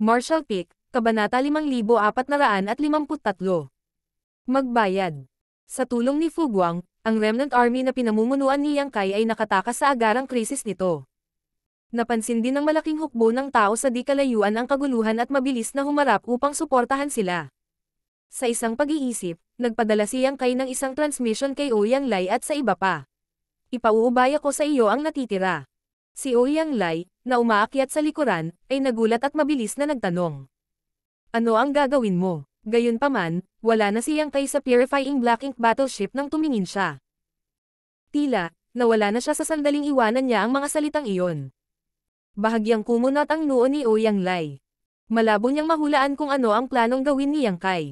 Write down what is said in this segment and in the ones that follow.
Marshall Peak, Kabanata 5453. Magbayad. Sa tulong ni Fuguang, ang remnant army na pinamumunuan ni Yang Kai ay nakatakas sa agarang krisis nito. Napansin din ng malaking hukbo ng tao sa di kalayuan ang kaguluhan at mabilis na humarap upang suportahan sila. Sa isang pag-iisip, nagpadala si Yang Kai ng isang transmission kay Ouyang Lai at sa iba pa. Ipauubaya ko sa iyo ang natitira. Si Ouyang Lai, na umaakyat sa likuran, ay nagulat at mabilis na nagtanong. Ano ang gagawin mo? Gayunpaman, wala na siyang kay sa purifying black ink battleship nang tumingin siya. Tila, nawala na siya sa sandaling iwanan niya ang mga salitang iyon. Bahagyang kumunot ang noo ni Ouyang Lai. Malabo niyang mahulaan kung ano ang planong gawin ni Yang Kai.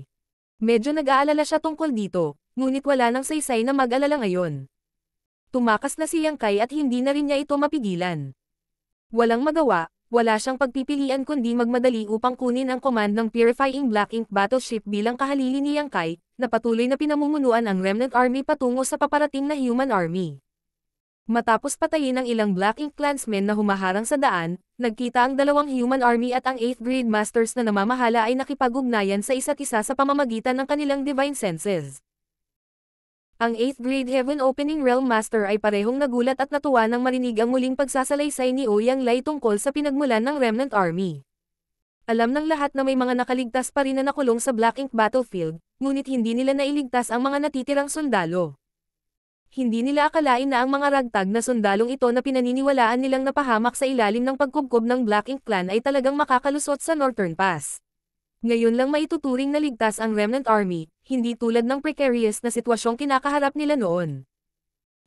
Medyo nag-aalala siya tungkol dito, ngunit wala nang saysay na mag-alala ngayon. Tumakas na si Yang Kai at hindi na rin niya ito mapigilan. Walang magawa, wala siyang pagpipilian kundi magmadali upang kunin ang command ng Purifying Black Ink Battleship bilang kahalili ni Yang Kai, na patuloy na pinamumunuan ang Remnant Army patungo sa paparating na Human Army. Matapos patayin ang ilang Black Ink Clansmen na humaharang sa daan, nagkita ang dalawang Human Army at ang 8th Grade Masters na namamahala ay nakipagugnayan sa isa't isa sa pamamagitan ng kanilang Divine Senses. Ang 8th grade Heaven Opening Realm Master ay parehong nagulat at natuwa nang marinig ang muling pagsasalaysay ni Ouyang oh Lai tungkol sa pinagmulan ng Remnant Army. Alam ng lahat na may mga nakaligtas pa rin na nakulong sa Black Ink Battlefield, ngunit hindi nila nailigtas ang mga natitirang sundalo. Hindi nila akalain na ang mga ragtag na sundalong ito na pinaniniwalaan nilang napahamak sa ilalim ng pagkubkob ng Black Ink Clan ay talagang makakalusot sa Northern Pass. Ngayon lang maituturing na ligtas ang Remnant Army, hindi tulad ng precarious na sitwasyong kinakaharap nila noon.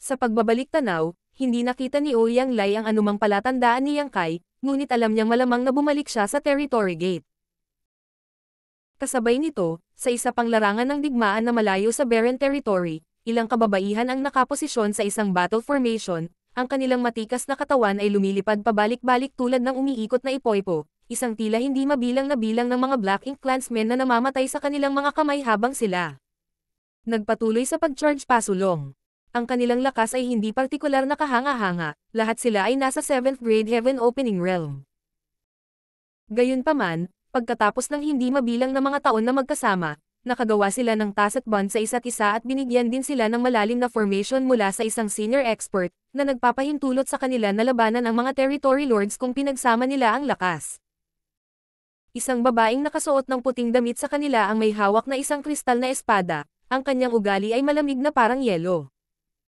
Sa pagbabalik tanaw, hindi nakita ni Ouyang oh Lai ang anumang palatandaan ni Yang Kai, ngunit alam niyang malamang na bumalik siya sa territory gate. Kasabay nito, sa isa pang larangan ng digmaan na malayo sa Beren territory, ilang kababaihan ang nakaposisyon sa isang battle formation, ang kanilang matikas na katawan ay lumilipad pabalik-balik tulad ng umiikot na ipoypo, isang tila hindi mabilang na bilang ng mga Black Ink Clansmen na namamatay sa kanilang mga kamay habang sila. Nagpatuloy sa pag-charge pasulong. Ang kanilang lakas ay hindi partikular na kahanga-hanga, lahat sila ay nasa 7th grade Heaven Opening Realm. Gayunpaman, pagkatapos ng hindi mabilang na mga taon na magkasama, nakagawa sila ng tacit bond sa isa't isa at binigyan din sila ng malalim na formation mula sa isang senior expert na nagpapahintulot sa kanila na labanan ang mga territory lords kung pinagsama nila ang lakas. Isang babaeng nakasuot ng puting damit sa kanila ang may hawak na isang kristal na espada, ang kanyang ugali ay malamig na parang yelo.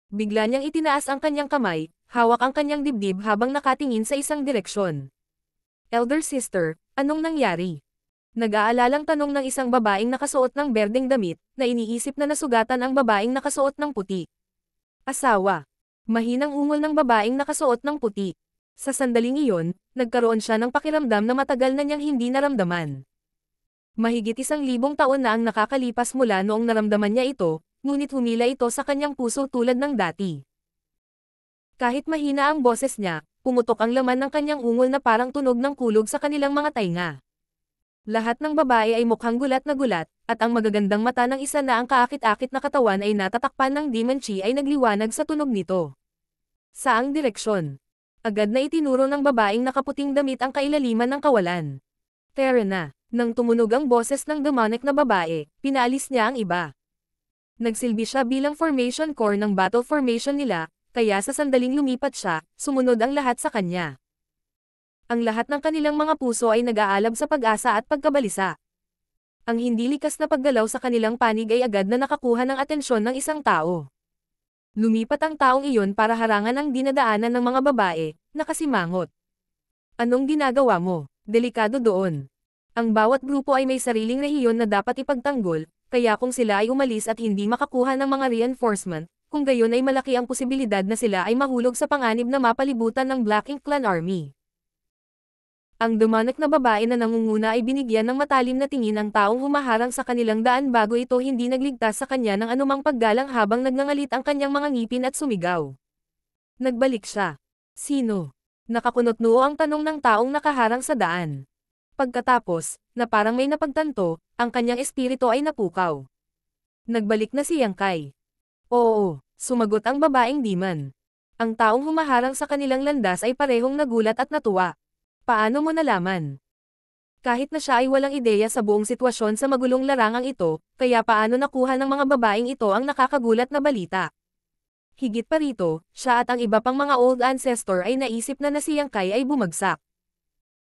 Bigla niyang itinaas ang kanyang kamay, hawak ang kanyang dibdib habang nakatingin sa isang direksyon. Elder Sister, anong nangyari? Nag-aalalang tanong ng isang babaeng nakasuot ng berdeng damit, na iniisip na nasugatan ang babaeng nakasuot ng puti. Asawa. Mahinang ungol ng babaeng nakasuot ng puti. Sa sandaling iyon, nagkaroon siya ng pakiramdam na matagal na niyang hindi naramdaman. Mahigit isang libong taon na ang nakakalipas mula noong naramdaman niya ito, ngunit humila ito sa kanyang puso tulad ng dati. Kahit mahina ang boses niya, pumutok ang laman ng kanyang ungol na parang tunog ng kulog sa kanilang mga tainga. Lahat ng babae ay mukhang gulat na gulat, at ang magagandang mata ng isa na ang kaakit-akit na katawan ay natatakpan ng Demon Chi ay nagliwanag sa tunog nito. Saang direksyon? Agad na itinuro ng babaeng nakaputing damit ang kailaliman ng kawalan. Tera na. Nang tumunog ang boses ng demonic na babae, pinalis niya ang iba. Nagsilbi siya bilang formation core ng battle formation nila, kaya sa sandaling lumipat siya, sumunod ang lahat sa kanya. Ang lahat ng kanilang mga puso ay nag-aalab sa pag-asa at pagkabalisa. Ang hindi likas na paggalaw sa kanilang panig ay agad na nakakuha ng atensyon ng isang tao. Lumipat ang taong iyon para harangan ang dinadaanan ng mga babae, na kasimangot. Anong ginagawa mo? Delikado doon. Ang bawat grupo ay may sariling rehiyon na dapat ipagtanggol, kaya kung sila ay umalis at hindi makakuha ng mga reinforcement, kung gayon ay malaki ang posibilidad na sila ay mahulog sa panganib na mapalibutan ng Black Ink Clan Army. Ang dumanak na babae na nangunguna ay binigyan ng matalim na tingin ang taong humaharang sa kanilang daan bago ito hindi nagligtas sa kanya ng anumang paggalang habang nagnangalit ang kanyang mga ngipin at sumigaw. Nagbalik siya. Sino? Nakakunot noo ang tanong ng taong nakaharang sa daan. Pagkatapos, na parang may napagtanto, ang kanyang espiritu ay napukaw. Nagbalik na si Yangkay. Oo, sumagot ang babaeng diman. Ang taong humaharang sa kanilang landas ay parehong nagulat at natuwa. Paano mo nalaman? Kahit na siya ay walang ideya sa buong sitwasyon sa magulong larangang ito, kaya paano nakuha ng mga babaeng ito ang nakakagulat na balita? Higit pa rito, siya at ang iba pang mga old ancestor ay naisip na na si Yangkay ay bumagsak.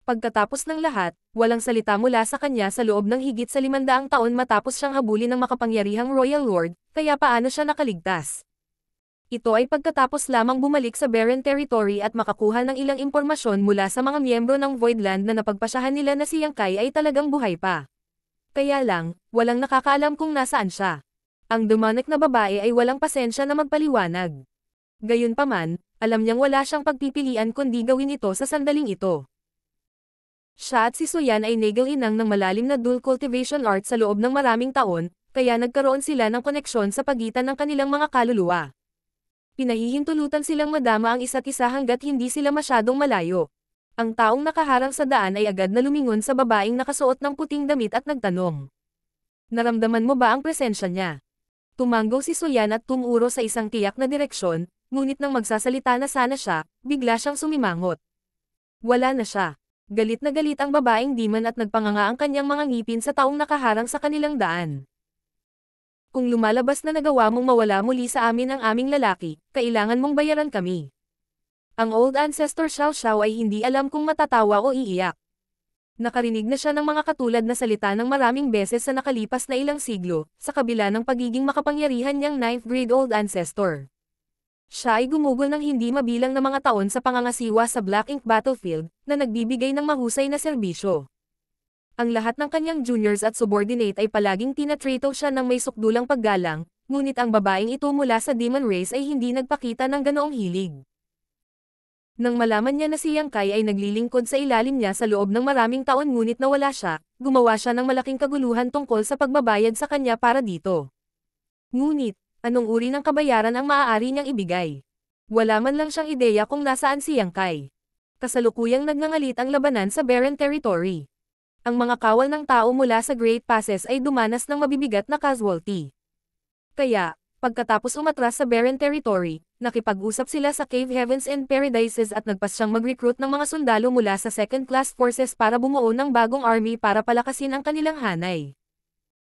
Pagkatapos ng lahat, walang salita mula sa kanya sa loob ng higit sa limandaang taon matapos siyang habulin ng makapangyarihang Royal Lord, kaya paano siya nakaligtas? Ito ay pagkatapos lamang bumalik sa Beren territory at makakuha ng ilang impormasyon mula sa mga miyembro ng Voidland na napagpasyahan nila na si Yang Kai ay talagang buhay pa. Kaya lang, walang nakakaalam kung nasaan siya. Ang demonic na babae ay walang pasensya na magpaliwanag. Gayunpaman, alam niyang wala siyang pagpipilian kundi gawin ito sa sandaling ito. Siya at si Suyan ay nagel-inang ng malalim na dual cultivation art sa loob ng maraming taon, kaya nagkaroon sila ng koneksyon sa pagitan ng kanilang mga kaluluwa pinahihintulutan silang madama ang isa't isa hanggat hindi sila masyadong malayo. Ang taong nakaharang sa daan ay agad na lumingon sa babaeng nakasuot ng puting damit at nagtanong. Naramdaman mo ba ang presensya niya? Tumanggo si Soyan at tumuro sa isang tiyak na direksyon, ngunit nang magsasalita na sana siya, bigla siyang sumimangot. Wala na siya. Galit na galit ang babaeng demon at nagpanganga ang kanyang mga ngipin sa taong nakaharang sa kanilang daan kung lumalabas na nagawa mong mawala muli sa amin ang aming lalaki, kailangan mong bayaran kami. Ang old ancestor Xiao Xiao ay hindi alam kung matatawa o iiyak. Nakarinig na siya ng mga katulad na salita ng maraming beses sa nakalipas na ilang siglo, sa kabila ng pagiging makapangyarihan niyang ninth grade old ancestor. Siya ay gumugol ng hindi mabilang na mga taon sa pangangasiwa sa Black Ink Battlefield, na nagbibigay ng mahusay na serbisyo. Ang lahat ng kanyang juniors at subordinate ay palaging tinatrato siya ng may sukdulang paggalang, ngunit ang babaeng ito mula sa Demon Race ay hindi nagpakita ng ganoong hilig. Nang malaman niya na si Yang Kai ay naglilingkod sa ilalim niya sa loob ng maraming taon ngunit nawala siya, gumawa siya ng malaking kaguluhan tungkol sa pagbabayad sa kanya para dito. Ngunit, anong uri ng kabayaran ang maaari niyang ibigay? Wala man lang siyang ideya kung nasaan si Yang Kai. Kasalukuyang nagnangalit ang labanan sa Beren Territory ang mga kawal ng tao mula sa Great Passes ay dumanas ng mabibigat na casualty. Kaya, pagkatapos umatras sa Barren Territory, nakipag-usap sila sa Cave Heavens and Paradises at nagpasyang mag-recruit ng mga sundalo mula sa Second Class Forces para bumuo ng bagong army para palakasin ang kanilang hanay.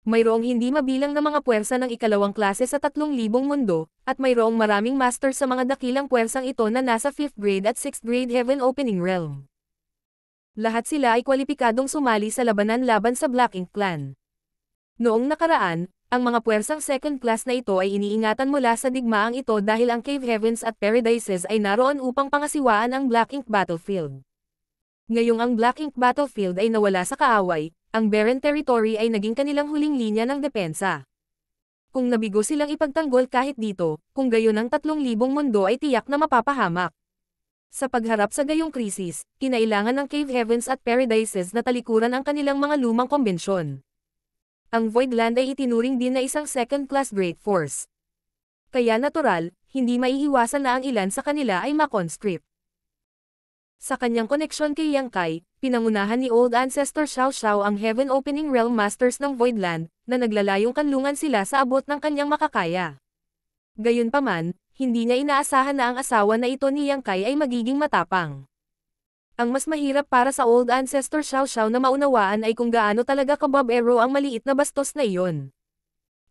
Mayroong hindi mabilang na mga puwersa ng ikalawang klase sa tatlong libong mundo, at mayroong maraming master sa mga dakilang puwersang ito na nasa 5th grade at 6th grade Heaven Opening Realm. Lahat sila ay kwalipikadong sumali sa labanan laban sa Black Ink Clan. Noong nakaraan, ang mga puwersang second class na ito ay iniingatan mula sa digmaang ito dahil ang Cave Heavens at Paradises ay naroon upang pangasiwaan ang Black Ink Battlefield. Ngayong ang Black Ink Battlefield ay nawala sa kaaway, ang Barren Territory ay naging kanilang huling linya ng depensa. Kung nabigo silang ipagtanggol kahit dito, kung gayon ang tatlong libong mundo ay tiyak na mapapahamak. Sa pagharap sa gayong krisis, kinailangan ng Cave Heavens at Paradises na talikuran ang kanilang mga lumang kombensyon. Ang Voidland ay itinuring din na isang second-class great force. Kaya natural, hindi maiiwasan na ang ilan sa kanila ay makonscript. Sa kanyang koneksyon kay Yang Kai, pinangunahan ni Old Ancestor Xiao Xiao ang Heaven Opening Realm Masters ng Voidland, na naglalayong kanlungan sila sa abot ng kanyang makakaya. Gayunpaman, hindi niya inaasahan na ang asawa na ito ni Yang Kai ay magiging matapang. Ang mas mahirap para sa old ancestor Xiao Xiao na maunawaan ay kung gaano talaga kababero ang maliit na bastos na iyon.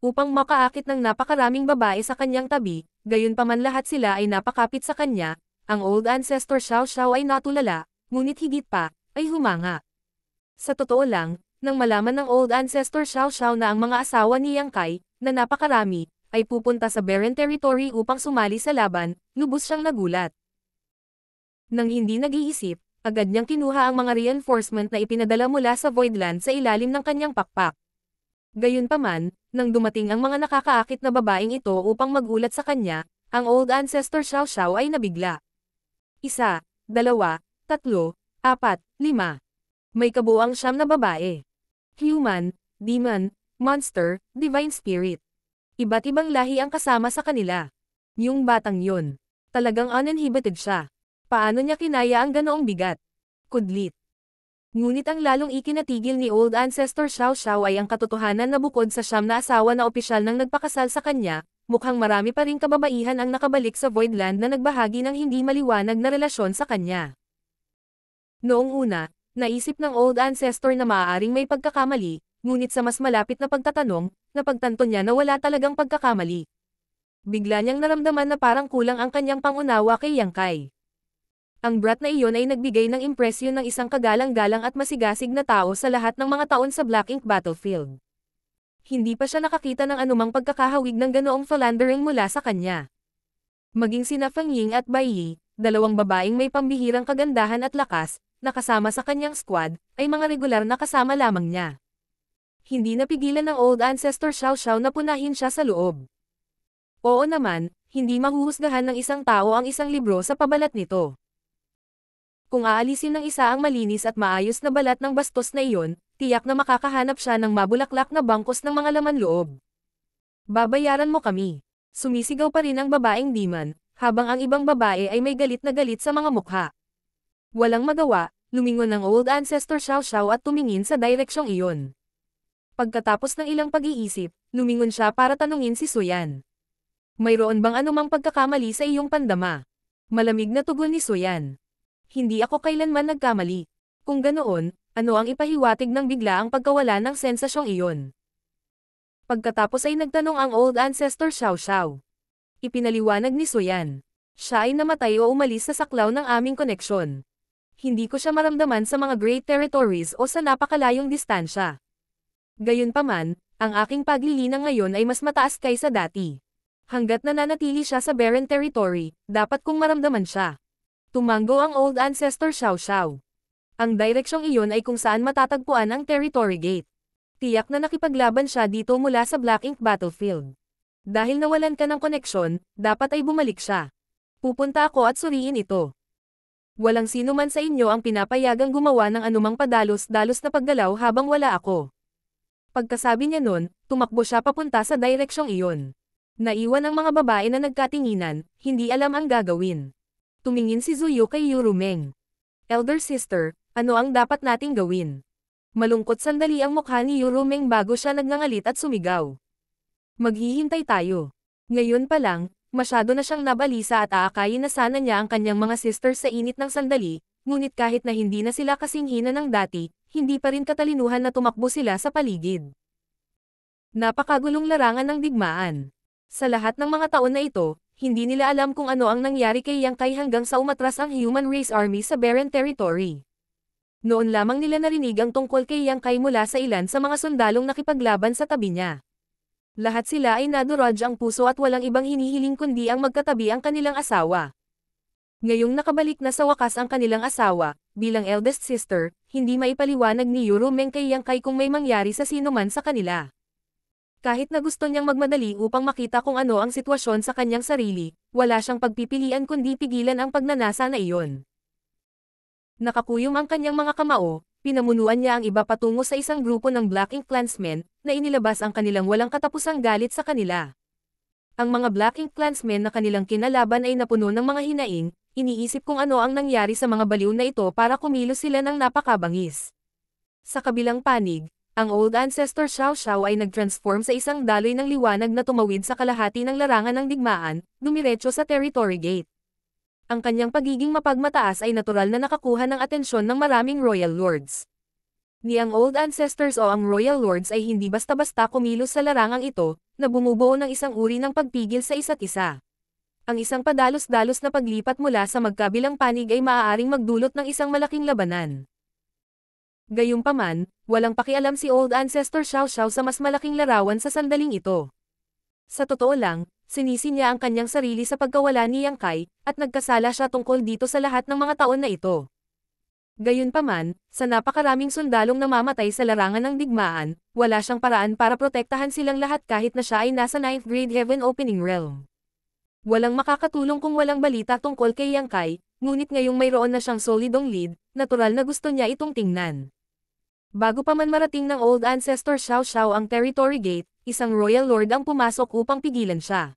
Upang makaakit ng napakaraming babae sa kanyang tabi, gayon pa man lahat sila ay napakapit sa kanya, ang old ancestor Xiao Xiao ay natulala, ngunit higit pa, ay humanga. Sa totoo lang, nang malaman ng old ancestor Xiao Xiao na ang mga asawa ni Yang Kai, na napakarami, ay pupunta sa Beren territory upang sumali sa laban, lubos siyang nagulat. Nang hindi nag-iisip, agad niyang kinuha ang mga reinforcement na ipinadala mula sa Voidland sa ilalim ng kanyang pakpak. Gayunpaman, nang dumating ang mga nakakaakit na babaeng ito upang magulat sa kanya, ang old ancestor Xiao Xiao ay nabigla. Isa, dalawa, tatlo, apat, lima. May kabuang siyam na babae. Human, demon, monster, divine spirit. Iba't ibang lahi ang kasama sa kanila. Yung batang yun. Talagang uninhibited siya. Paano niya kinaya ang ganoong bigat? Kudlit. Ngunit ang lalong ikinatigil ni old ancestor Xiao Xiao ay ang katotohanan na bukod sa siyam na asawa na opisyal ng nagpakasal sa kanya, mukhang marami pa ring kababaihan ang nakabalik sa Voidland na nagbahagi ng hindi maliwanag na relasyon sa kanya. Noong una, naisip ng old ancestor na maaaring may pagkakamali, ngunit sa mas malapit na pagtatanong, napagtanto niya na wala talagang pagkakamali. Bigla niyang naramdaman na parang kulang ang kanyang pangunawa kay Yang Kai. Ang brat na iyon ay nagbigay ng impresyon ng isang kagalang-galang at masigasig na tao sa lahat ng mga taon sa Black Ink Battlefield. Hindi pa siya nakakita ng anumang pagkakahawig ng ganoong philandering mula sa kanya. Maging sina Feng Ying at Bai Yi, dalawang babaeng may pambihirang kagandahan at lakas, na kasama sa kanyang squad, ay mga regular na kasama lamang niya hindi napigilan ng old ancestor Xiao Xiao na punahin siya sa loob. Oo naman, hindi mahuhusgahan ng isang tao ang isang libro sa pabalat nito. Kung aalisin ng isa ang malinis at maayos na balat ng bastos na iyon, tiyak na makakahanap siya ng mabulaklak na bangkos ng mga laman loob. Babayaran mo kami. Sumisigaw pa rin ang babaeng diman, habang ang ibang babae ay may galit na galit sa mga mukha. Walang magawa, lumingon ng old ancestor Xiao Xiao at tumingin sa direksyong iyon. Pagkatapos ng ilang pag-iisip, lumingon siya para tanungin si Suyan. Mayroon bang anumang pagkakamali sa iyong pandama? Malamig na tugon ni Suyan. Hindi ako kailanman nagkamali. Kung ganoon, ano ang ipahiwatig ng bigla ang pagkawala ng sensasyong iyon? Pagkatapos ay nagtanong ang old ancestor Xiao Xiao. Ipinaliwanag ni Suyan. Siya ay namatay o umalis sa saklaw ng aming koneksyon. Hindi ko siya maramdaman sa mga great territories o sa napakalayong distansya. Gayunpaman, ang aking paglilinang ngayon ay mas mataas kaysa dati. Hanggat nananatili siya sa barren territory, dapat kong maramdaman siya. Tumango ang old ancestor Xiao Xiao. Ang direksyong iyon ay kung saan matatagpuan ang territory gate. Tiyak na nakipaglaban siya dito mula sa Black Ink Battlefield. Dahil nawalan ka ng koneksyon, dapat ay bumalik siya. Pupunta ako at suriin ito. Walang sino man sa inyo ang pinapayagang gumawa ng anumang padalos-dalos na paggalaw habang wala ako. Pagkasabi niya noon, tumakbo siya papunta sa direksyong iyon. Naiwan ang mga babae na nagkatinginan, hindi alam ang gagawin. Tumingin si Zuyo kay Yurumeng. Elder sister, ano ang dapat nating gawin? Malungkot sandali ang mukha ni Yurumeng bago siya nagngangalit at sumigaw. Maghihintay tayo. Ngayon pa lang, masyado na siyang nabalisa at aakayin na sana niya ang kanyang mga sister sa init ng sandali, ngunit kahit na hindi na sila kasing hina ng dati, hindi pa rin katalinuhan na tumakbo sila sa paligid. Napakagulong larangan ng digmaan. Sa lahat ng mga taon na ito, hindi nila alam kung ano ang nangyari kay Yangkai hanggang sa umatras ang Human Race Army sa Beren Territory. Noon lamang nila narinig ang tungkol kay Yangkai mula sa ilan sa mga sundalong nakipaglaban sa tabi niya. Lahat sila ay naduraj ang puso at walang ibang hinihiling kundi ang magkatabi ang kanilang asawa. Ngayong nakabalik na sa wakas ang kanilang asawa, bilang eldest sister, hindi maipaliwanag ni Yuro Meng kay Yang Kai kung may mangyari sa sino man sa kanila. Kahit na gusto niyang magmadali upang makita kung ano ang sitwasyon sa kanyang sarili, wala siyang pagpipilian kundi pigilan ang pagnanasa na iyon. Nakakuyom ang kanyang mga kamao, pinamunuan niya ang iba patungo sa isang grupo ng Black Ink Clansmen, na inilabas ang kanilang walang katapusang galit sa kanila. Ang mga Black Ink Clansmen na kanilang kinalaban ay napuno ng mga hinaing, Iniisip kong ano ang nangyari sa mga baliw na ito para kumilos sila ng napakabangis. Sa kabilang panig, ang old ancestor Xiao Xiao ay nag-transform sa isang daloy ng liwanag na tumawid sa kalahati ng larangan ng digmaan, dumiretso sa territory gate. Ang kanyang pagiging mapagmataas ay natural na nakakuha ng atensyon ng maraming royal lords. Ni ang old ancestors o ang royal lords ay hindi basta-basta kumilos sa larangang ito, na bumubuo ng isang uri ng pagpigil sa isa't isa ang isang padalos-dalos na paglipat mula sa magkabilang panig ay maaaring magdulot ng isang malaking labanan. Gayunpaman, walang pakialam si Old Ancestor Xiao Xiao sa mas malaking larawan sa sandaling ito. Sa totoo lang, sinisi niya ang kanyang sarili sa pagkawala ni Yang Kai, at nagkasala siya tungkol dito sa lahat ng mga taon na ito. Gayunpaman, sa napakaraming sundalong namamatay sa larangan ng digmaan, wala siyang paraan para protektahan silang lahat kahit na siya ay nasa 9th grade Heaven Opening Realm. Walang makakatulong kung walang balita tungkol kay Yang Kai, ngunit ngayong mayroon na siyang solidong lead, natural na gusto niya itong tingnan. Bago pa man marating ng old ancestor Xiao Xiao ang territory gate, isang royal lord ang pumasok upang pigilan siya.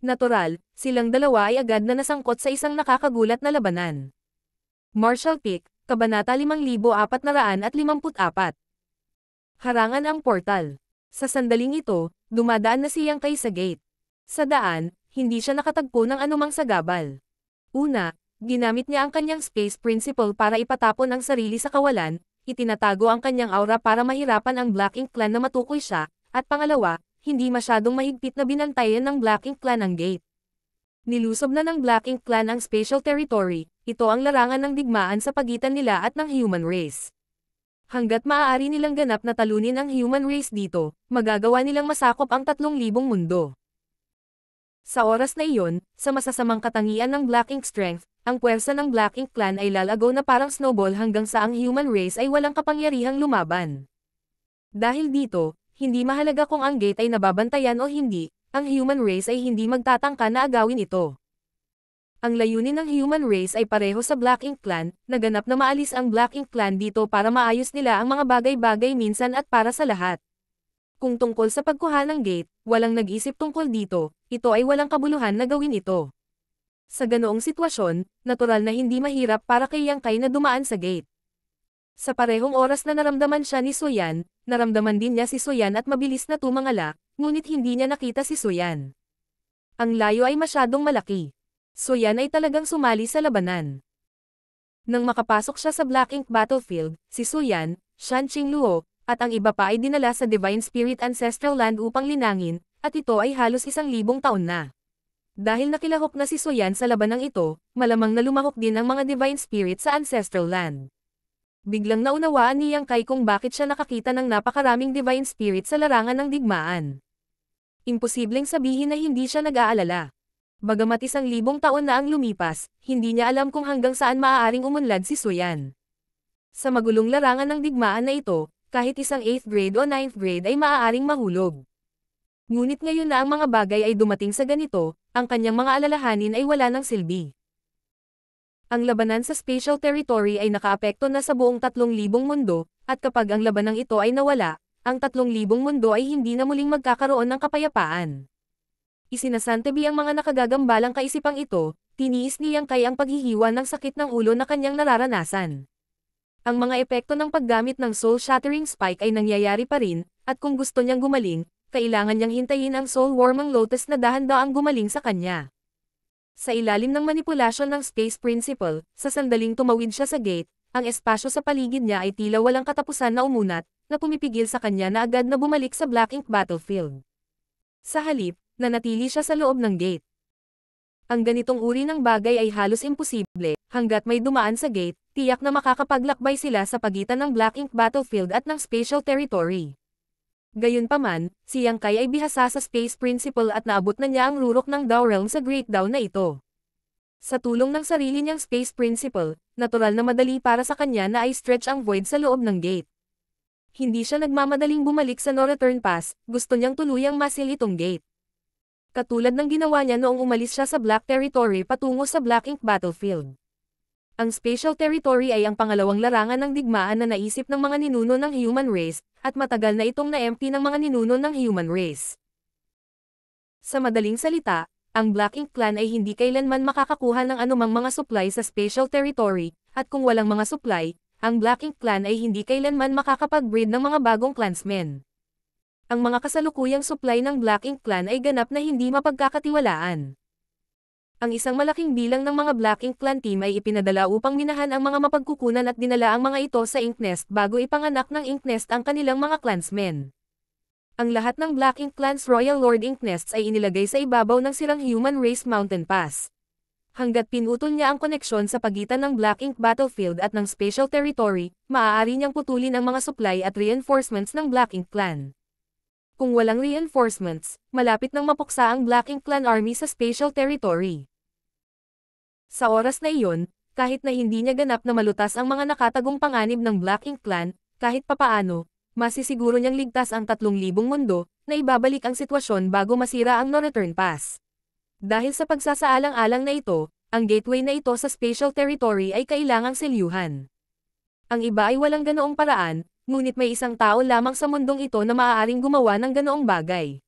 Natural, silang dalawa ay agad na nasangkot sa isang nakakagulat na labanan. Marshall Peak, Kabanata 5454. Harangan ang portal. Sa sandaling ito, dumadaan na si Yang Kai sa gate. Sa daan, hindi siya nakatagpo ng anumang sagabal. Una, ginamit niya ang kanyang space principle para ipatapon ang sarili sa kawalan, itinatago ang kanyang aura para mahirapan ang Black Ink Clan na matukoy siya, at pangalawa, hindi masyadong mahigpit na binantayan ng Black Ink Clan ang gate. Nilusob na ng Black Ink Clan ang special territory, ito ang larangan ng digmaan sa pagitan nila at ng human race. Hanggat maaari nilang ganap na talunin ang human race dito, magagawa nilang masakop ang 3,000 mundo. Sa oras na iyon, sa masasamang katangian ng Black Ink Strength, ang puwersa ng Black Ink Clan ay lalago na parang snowball hanggang sa ang human race ay walang kapangyarihang lumaban. Dahil dito, hindi mahalaga kung ang gate ay nababantayan o hindi, ang human race ay hindi magtatangka na agawin ito. Ang layunin ng human race ay pareho sa Black Ink Clan, naganap na maalis ang Black Ink Clan dito para maayos nila ang mga bagay-bagay minsan at para sa lahat. Kung tungkol sa pagkuha ng gate, walang nag-isip tungkol dito, ito ay walang kabuluhan na gawin ito. Sa ganoong sitwasyon, natural na hindi mahirap para kay Yang Kai na dumaan sa gate. Sa parehong oras na naramdaman siya ni Suyan, naramdaman din niya si Suyan at mabilis na tumangala, ngunit hindi niya nakita si Suyan. Ang layo ay masyadong malaki. Suyan ay talagang sumali sa labanan. Nang makapasok siya sa Black Ink Battlefield, si Suyan, Shan Luo, at ang iba pa ay dinala sa Divine Spirit Ancestral Land upang linangin, at ito ay halos isang libong taon na. Dahil nakilahok na si Soyan sa labanang ito, malamang na lumahok din ang mga Divine Spirit sa Ancestral Land. Biglang naunawaan ni Yang Kai kung bakit siya nakakita ng napakaraming Divine Spirit sa larangan ng digmaan. Imposibleng sabihin na hindi siya nag-aalala. Bagamat isang libong taon na ang lumipas, hindi niya alam kung hanggang saan maaaring umunlad si Suyan. Sa magulong larangan ng digmaan na ito, kahit isang 8th grade o 9th grade ay maaaring mahulog. Ngunit ngayon na ang mga bagay ay dumating sa ganito, ang kanyang mga alalahanin ay wala ng silbi. Ang labanan sa spatial territory ay nakaapekto na sa buong 3,000 mundo, at kapag ang labanang ito ay nawala, ang 3,000 mundo ay hindi na muling magkakaroon ng kapayapaan. Isinasantabi ang mga nakagagambalang kaisipang ito, tiniis niyang kay ang paghihiwa ng sakit ng ulo na kanyang nararanasan. Ang mga epekto ng paggamit ng soul-shattering spike ay nangyayari pa rin, at kung gusto niyang gumaling, kailangan niyang hintayin ang soul warm lotus na dahan-daang gumaling sa kanya. Sa ilalim ng manipulasyon ng space principle, sa sandaling tumawid siya sa gate, ang espasyo sa paligid niya ay tila walang katapusan na umunat, na pumipigil sa kanya na agad na bumalik sa Black Ink Battlefield. Sa halip, nanatili siya sa loob ng gate. Ang ganitong uri ng bagay ay halos imposible, hanggat may dumaan sa gate, tiyak na makakapaglakbay sila sa pagitan ng Black Ink Battlefield at ng Special Territory. Gayunpaman, si Yang Kai ay bihasa sa Space Principle at naabot na niya ang rurok ng Dao Realm sa Great Dao na ito. Sa tulong ng sarili niyang Space Principle, natural na madali para sa kanya na ay stretch ang void sa loob ng gate. Hindi siya nagmamadaling bumalik sa no return pass, gusto niyang tuluyang masil itong gate. Katulad ng ginawa niya noong umalis siya sa Black Territory patungo sa Black Ink Battlefield. Ang spatial territory ay ang pangalawang larangan ng digmaan na naisip ng mga ninuno ng human race, at matagal na itong na-empty ng mga ninuno ng human race. Sa madaling salita, ang Black Ink Clan ay hindi kailanman makakakuha ng anumang mga supply sa spatial territory, at kung walang mga supply, ang Black Ink Clan ay hindi kailanman makakapag-breed ng mga bagong clansmen. Ang mga kasalukuyang supply ng Black Ink Clan ay ganap na hindi mapagkakatiwalaan ang isang malaking bilang ng mga Black Ink Clan team ay ipinadala upang minahan ang mga mapagkukunan at dinala ang mga ito sa Inknest bago ipanganak ng Inknest ang kanilang mga clansmen. Ang lahat ng Black Ink Clan's Royal Lord Ink Nests ay inilagay sa ibabaw ng silang Human Race Mountain Pass. Hanggat pinutol niya ang koneksyon sa pagitan ng Black Ink Battlefield at ng Special Territory, maaari niyang putulin ang mga supply at reinforcements ng Black Ink Clan. Kung walang reinforcements, malapit nang mapuksa ang Black Ink Clan Army sa Special Territory. Sa oras na iyon, kahit na hindi niya ganap na malutas ang mga nakatagong panganib ng Black Ink Clan, kahit papaano, masisiguro niyang ligtas ang 3,000 mundo, na ibabalik ang sitwasyon bago masira ang no-return pass. Dahil sa pagsasaalang-alang na ito, ang gateway na ito sa special territory ay kailangang silyuhan. Ang iba ay walang ganoong paraan, ngunit may isang tao lamang sa mundong ito na maaaring gumawa ng ganoong bagay.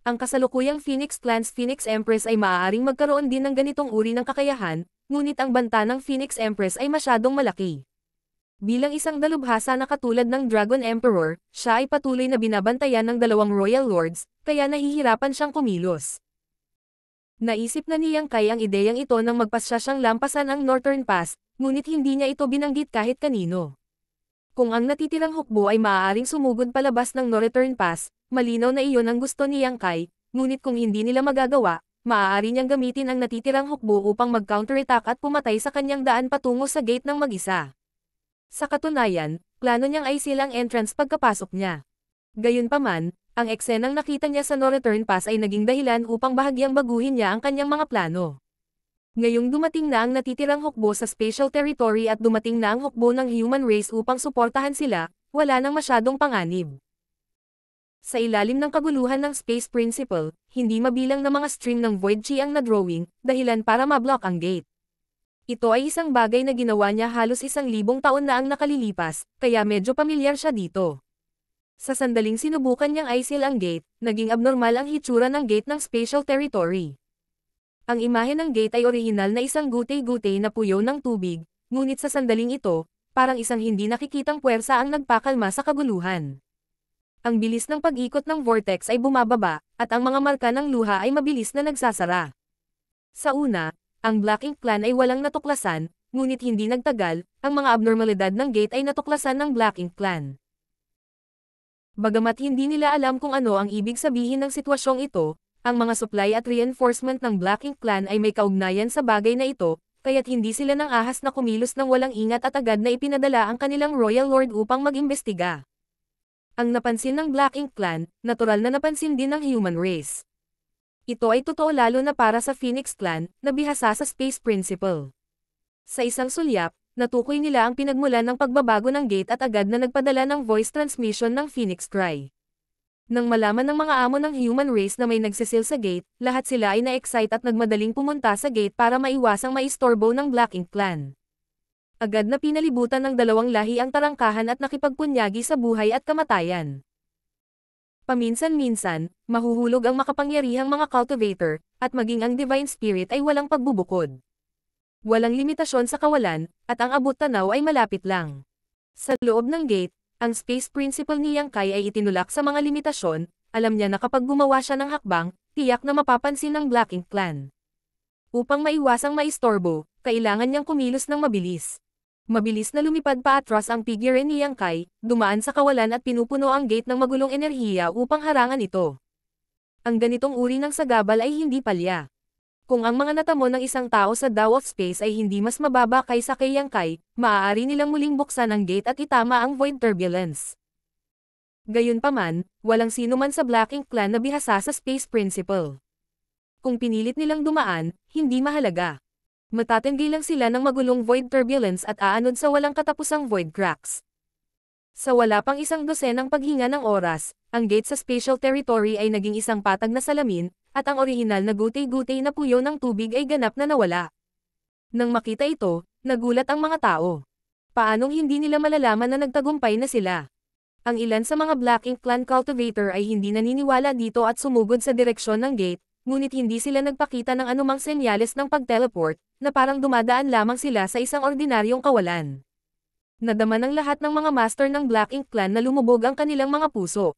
Ang kasalukuyang Phoenix Clan's Phoenix Empress ay maaaring magkaroon din ng ganitong uri ng kakayahan, ngunit ang banta ng Phoenix Empress ay masyadong malaki. Bilang isang dalubhasa na katulad ng Dragon Emperor, siya ay patuloy na binabantayan ng dalawang Royal Lords, kaya nahihirapan siyang kumilos. Naisip na niyang kayang ideyang ito nang magpasya siyang lampasan ang Northern Pass, ngunit hindi niya ito binanggit kahit kanino. Kung ang natitirang hukbo ay maaaring sumugod palabas ng Northern Pass, Malinaw na iyon ang gusto ni Yang Kai, ngunit kung hindi nila magagawa, maaari niyang gamitin ang natitirang hukbo upang mag-counterattack at pumatay sa kanyang daan patungo sa gate ng mag-isa. Sa katunayan, plano niyang ay silang entrance pagkapasok niya. Gayunpaman, ang eksenang nakita niya sa no return pass ay naging dahilan upang bahagyang baguhin niya ang kanyang mga plano. Ngayong dumating na ang natitirang hukbo sa special territory at dumating na ang hukbo ng human race upang suportahan sila, wala nang masyadong panganib. Sa ilalim ng kaguluhan ng Space Principle, hindi mabilang na mga stream ng Void G ang na-drawing, dahilan para ma-block ang gate. Ito ay isang bagay na ginawa niya halos isang libong taon na ang nakalilipas, kaya medyo pamilyar siya dito. Sa sandaling sinubukan niyang isil ang gate, naging abnormal ang hitsura ng gate ng spatial territory. Ang imahe ng gate ay orihinal na isang gutay-gutay na puyo ng tubig, ngunit sa sandaling ito, parang isang hindi nakikitang puwersa ang nagpakalma sa kaguluhan ang bilis ng pag-ikot ng vortex ay bumababa, at ang mga marka ng luha ay mabilis na nagsasara. Sa una, ang Black Ink Clan ay walang natuklasan, ngunit hindi nagtagal, ang mga abnormalidad ng gate ay natuklasan ng Black Ink Clan. Bagamat hindi nila alam kung ano ang ibig sabihin ng sitwasyong ito, ang mga supply at reinforcement ng Black Ink Clan ay may kaugnayan sa bagay na ito, kaya't hindi sila nang ahas na kumilos ng walang ingat at agad na ipinadala ang kanilang Royal Lord upang mag-imbestiga. Ang napansin ng Black Ink Clan, natural na napansin din ng human race. Ito ay totoo lalo na para sa Phoenix Clan, na bihasa sa Space Principle. Sa isang sulyap, natukoy nila ang pinagmulan ng pagbabago ng gate at agad na nagpadala ng voice transmission ng Phoenix Cry. Nang malaman ng mga amo ng human race na may nagsisil sa gate, lahat sila ay na-excite at nagmadaling pumunta sa gate para maiwasang maistorbo ng Black Ink Clan agad na pinalibutan ng dalawang lahi ang tarangkahan at nakipagpunyagi sa buhay at kamatayan. Paminsan-minsan, mahuhulog ang makapangyarihang mga cultivator, at maging ang divine spirit ay walang pagbubukod. Walang limitasyon sa kawalan, at ang abot-tanaw ay malapit lang. Sa loob ng gate, ang space principle ni Yang Kai ay itinulak sa mga limitasyon, alam niya na kapag gumawa siya ng hakbang, tiyak na mapapansin ng Black Ink Clan. Upang maiwasang maistorbo, kailangan niyang kumilos ng mabilis. Mabilis na lumipad pa atras ang figure ni Yang Kai, dumaan sa kawalan at pinupuno ang gate ng magulong enerhiya upang harangan ito. Ang ganitong uri ng sagabal ay hindi palya. Kung ang mga natamo ng isang tao sa Dao of Space ay hindi mas mababa kaysa kay Yang Kai, maaari nilang muling buksan ang gate at itama ang void turbulence. Gayunpaman, walang sino man sa Black Ink Clan na bihasa sa Space Principle. Kung pinilit nilang dumaan, hindi mahalaga matatanggi lang sila ng magulong void turbulence at aanod sa walang katapusang void cracks. Sa wala pang isang dosenang paghinga ng oras, ang gate sa spatial territory ay naging isang patag na salamin, at ang orihinal na gutay-gutay na puyo ng tubig ay ganap na nawala. Nang makita ito, nagulat ang mga tao. Paanong hindi nila malalaman na nagtagumpay na sila? Ang ilan sa mga Black Ink Clan cultivator ay hindi naniniwala dito at sumugod sa direksyon ng gate, ngunit hindi sila nagpakita ng anumang senyales ng pag-teleport, na parang dumadaan lamang sila sa isang ordinaryong kawalan. Nadama ng lahat ng mga master ng Black Ink Clan na lumubog ang kanilang mga puso.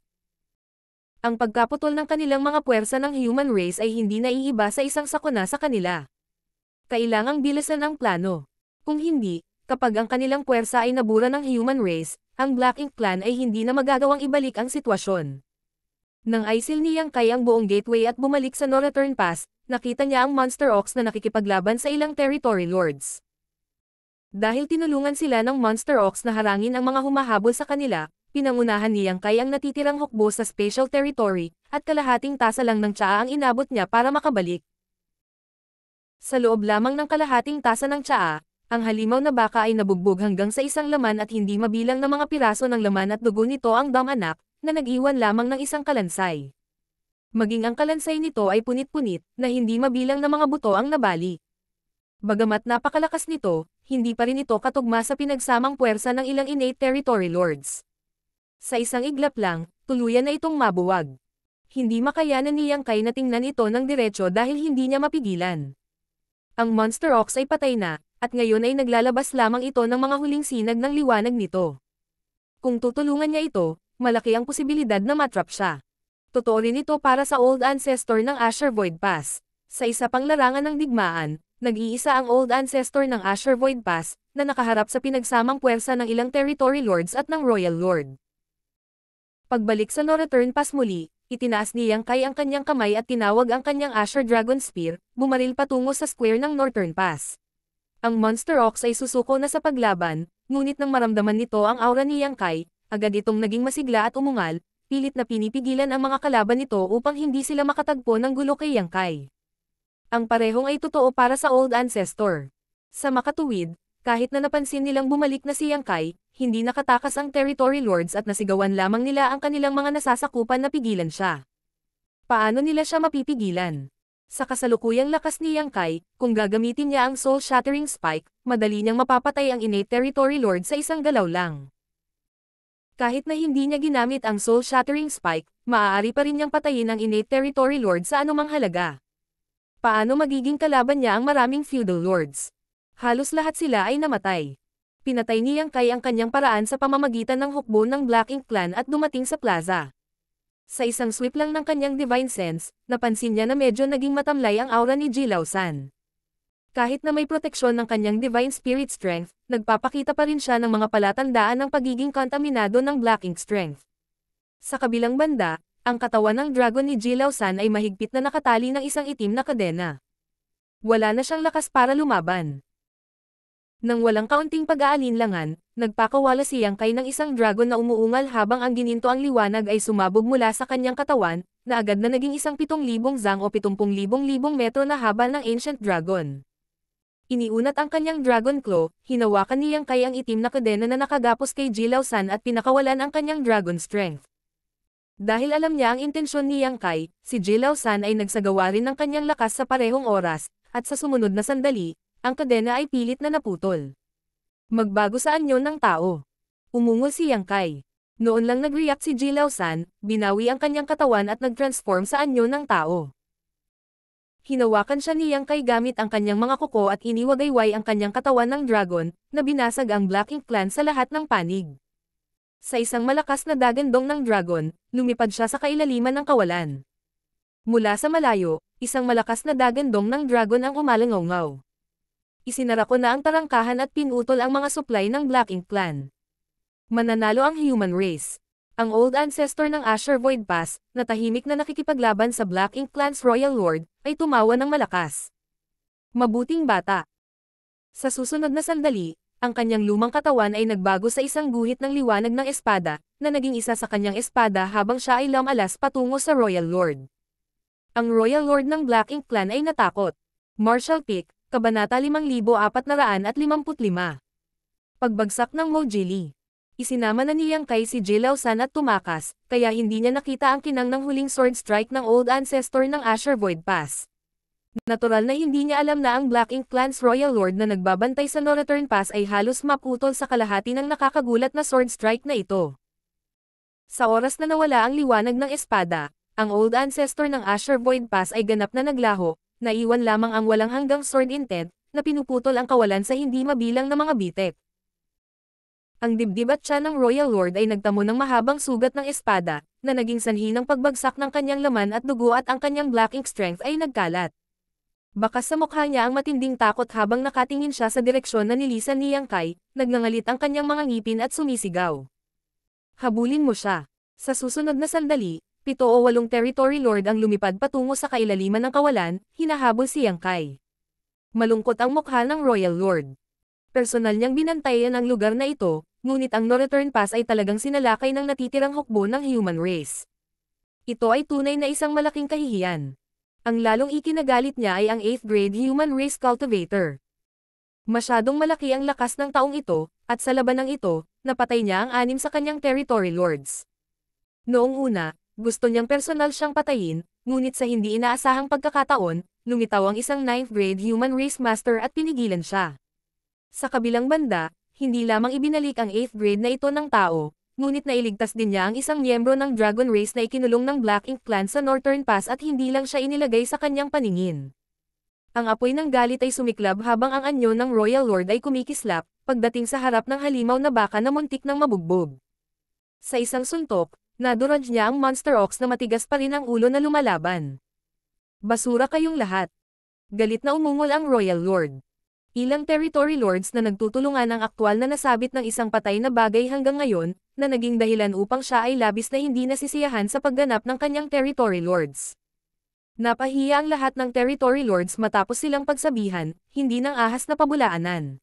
Ang pagkaputol ng kanilang mga puwersa ng human race ay hindi naiiba sa isang sakuna sa kanila. Kailangang bilisan ang plano. Kung hindi, kapag ang kanilang puwersa ay nabura ng human race, ang Black Ink Clan ay hindi na magagawang ibalik ang sitwasyon. Nang isil niyang kay ang buong gateway at bumalik sa no return pass, nakita niya ang monster ox na nakikipaglaban sa ilang territory lords. Dahil tinulungan sila ng monster ox na harangin ang mga humahabol sa kanila, pinangunahan niyang kay ang natitirang hukbo sa special territory, at kalahating tasa lang ng tsaa ang inabot niya para makabalik. Sa loob lamang ng kalahating tasa ng tsaa, ang halimaw na baka ay nabugbog hanggang sa isang laman at hindi mabilang na mga piraso ng laman at dugo nito ang damanak, na nag-iwan lamang ng isang kalansay. Maging ang kalansay nito ay punit-punit, na hindi mabilang na mga buto ang nabali. Bagamat napakalakas nito, hindi pa rin ito katugma sa pinagsamang puwersa ng ilang innate territory lords. Sa isang iglap lang, tuluyan na itong mabuwag. Hindi makayanan ni Yang Kai na tingnan ito ng diretsyo dahil hindi niya mapigilan. Ang Monster Ox ay patay na, at ngayon ay naglalabas lamang ito ng mga huling sinag ng liwanag nito. Kung tutulungan niya ito, malaki ang posibilidad na matrap siya. Totoo rin ito para sa old ancestor ng Asher Void Pass. Sa isa pang larangan ng digmaan, nag-iisa ang old ancestor ng Asher Void Pass na nakaharap sa pinagsamang puwersa ng ilang territory lords at ng royal lord. Pagbalik sa Northern Pass muli, itinaas ni Yang Kai ang kanyang kamay at tinawag ang kanyang Asher Dragon Spear, bumaril patungo sa square ng Northern Pass. Ang Monster Ox ay susuko na sa paglaban, ngunit nang maramdaman nito ang aura ni Yang Kai, agad itong naging masigla at umungal, pilit na pinipigilan ang mga kalaban nito upang hindi sila makatagpo ng gulo kay Yangkai. Ang parehong ay totoo para sa old ancestor. Sa makatuwid, kahit na napansin nilang bumalik na si Yangkai, hindi nakatakas ang territory lords at nasigawan lamang nila ang kanilang mga nasasakupan na pigilan siya. Paano nila siya mapipigilan? Sa kasalukuyang lakas ni Yangkai, kung gagamitin niya ang soul-shattering spike, madali niyang mapapatay ang innate territory lord sa isang galaw lang. Kahit na hindi niya ginamit ang soul-shattering spike, maaari pa rin niyang patayin ang innate territory lord sa anumang halaga. Paano magiging kalaban niya ang maraming feudal lords? Halos lahat sila ay namatay. Pinatay niyang kay ang kanyang paraan sa pamamagitan ng hukbo ng Black Ink Clan at dumating sa plaza. Sa isang sweep lang ng kanyang divine sense, napansin niya na medyo naging matamlay ang aura ni Jilao San. Kahit na may proteksyon ng kanyang divine spirit strength, nagpapakita pa rin siya ng mga palatandaan ng pagiging kontaminado ng Black Ink strength. Sa kabilang banda, ang katawan ng dragon ni Jilao San ay mahigpit na nakatali ng isang itim na kadena. Wala na siyang lakas para lumaban. Nang walang kaunting pag-aalinlangan, nagpakawala siyang kay ng isang dragon na umuungal habang ang gininto ang liwanag ay sumabog mula sa kanyang katawan, na agad na naging isang pitong libong zang o pitumpung libong libong metro na haba ng ancient dragon. Iniunat ang kanyang Dragon Claw, hinawakan niyang kay ang itim na kadena na nakagapos kay Jilaw San at pinakawalan ang kanyang Dragon Strength. Dahil alam niya ang intensyon ni Yang Kai, si Jilaw San ay nagsagawa rin ng kanyang lakas sa parehong oras, at sa sumunod na sandali, ang kadena ay pilit na naputol. Magbago sa anyo ng tao. Umungol si Yang Kai. Noon lang nag-react si Jilaw San, binawi ang kanyang katawan at nag-transform sa anyo ng tao. Hinawakan siya ni Yang Kai gamit ang kanyang mga kuko at iniwagayway ang kanyang katawan ng dragon, na binasag ang Black Ink Clan sa lahat ng panig. Sa isang malakas na dagandong ng dragon, lumipad siya sa kailaliman ng kawalan. Mula sa malayo, isang malakas na dagandong ng dragon ang umalangaw Isinara ko na ang tarangkahan at pinutol ang mga supply ng Black Ink Clan. Mananalo ang human race. Ang old ancestor ng Asher Void Pass, na tahimik na nakikipaglaban sa Black Ink Clan's Royal Lord, ay tumawa ng malakas. Mabuting bata. Sa susunod na sandali, ang kanyang lumang katawan ay nagbago sa isang guhit ng liwanag ng espada, na naging isa sa kanyang espada habang siya ay lamalas patungo sa Royal Lord. Ang Royal Lord ng Black Ink Clan ay natakot. Marshall Pick, Kabanata 5455. Pagbagsak ng Mojili Isinama na niyang kay si Jilaw San at tumakas, kaya hindi niya nakita ang kinang ng huling sword strike ng old ancestor ng Asher Void Pass. Natural na hindi niya alam na ang Black Ink Clan's Royal Lord na nagbabantay sa Northern Pass ay halos maputol sa kalahati ng nakakagulat na sword strike na ito. Sa oras na nawala ang liwanag ng espada, ang old ancestor ng Asher Void Pass ay ganap na naglaho, naiwan lamang ang walang hanggang sword intent, na pinuputol ang kawalan sa hindi mabilang na mga bitek. Ang dibdib at tiyan ng Royal Lord ay nagtamo ng mahabang sugat ng espada, na naging sanhi ng pagbagsak ng kanyang laman at dugo at ang kanyang black ink strength ay nagkalat. Baka sa mukha niya ang matinding takot habang nakatingin siya sa direksyon na nilisan ni Yang Kai, nagnangalit ang kanyang mga ngipin at sumisigaw. Habulin mo siya. Sa susunod na sandali, pito o walong territory lord ang lumipad patungo sa kailaliman ng kawalan, hinahabol si Yang Kai. Malungkot ang mukha ng Royal Lord. Personal niyang binantayan ang lugar na ito, ngunit ang no-return pass ay talagang sinalakay ng natitirang hukbo ng human race. Ito ay tunay na isang malaking kahihiyan. Ang lalong ikinagalit niya ay ang 8th grade human race cultivator. Masyadong malaki ang lakas ng taong ito, at sa labanang ito, napatay niya ang anim sa kanyang territory lords. Noong una, gusto niyang personal siyang patayin, ngunit sa hindi inaasahang pagkakataon, lumitaw ang isang 9th grade human race master at pinigilan siya. Sa kabilang banda, hindi lamang ibinalik ang 8th grade na ito ng tao, ngunit nailigtas din niya ang isang miyembro ng Dragon Race na ikinulong ng Black Ink Clan sa Northern Pass at hindi lang siya inilagay sa kanyang paningin. Ang apoy ng galit ay sumiklab habang ang anyo ng Royal Lord ay kumikislap, pagdating sa harap ng halimaw na baka na muntik ng mabugbog. Sa isang suntok, nadurog niya ang monster ox na matigas pa rin ang ulo na lumalaban. Basura kayong lahat. Galit na umungol ang Royal Lord. Ilang territory lords na nagtutulungan ang aktwal na nasabit ng isang patay na bagay hanggang ngayon, na naging dahilan upang siya ay labis na hindi nasisiyahan sa pagganap ng kanyang territory lords. Napahiya ang lahat ng territory lords matapos silang pagsabihan, hindi ng ahas na pabulaanan.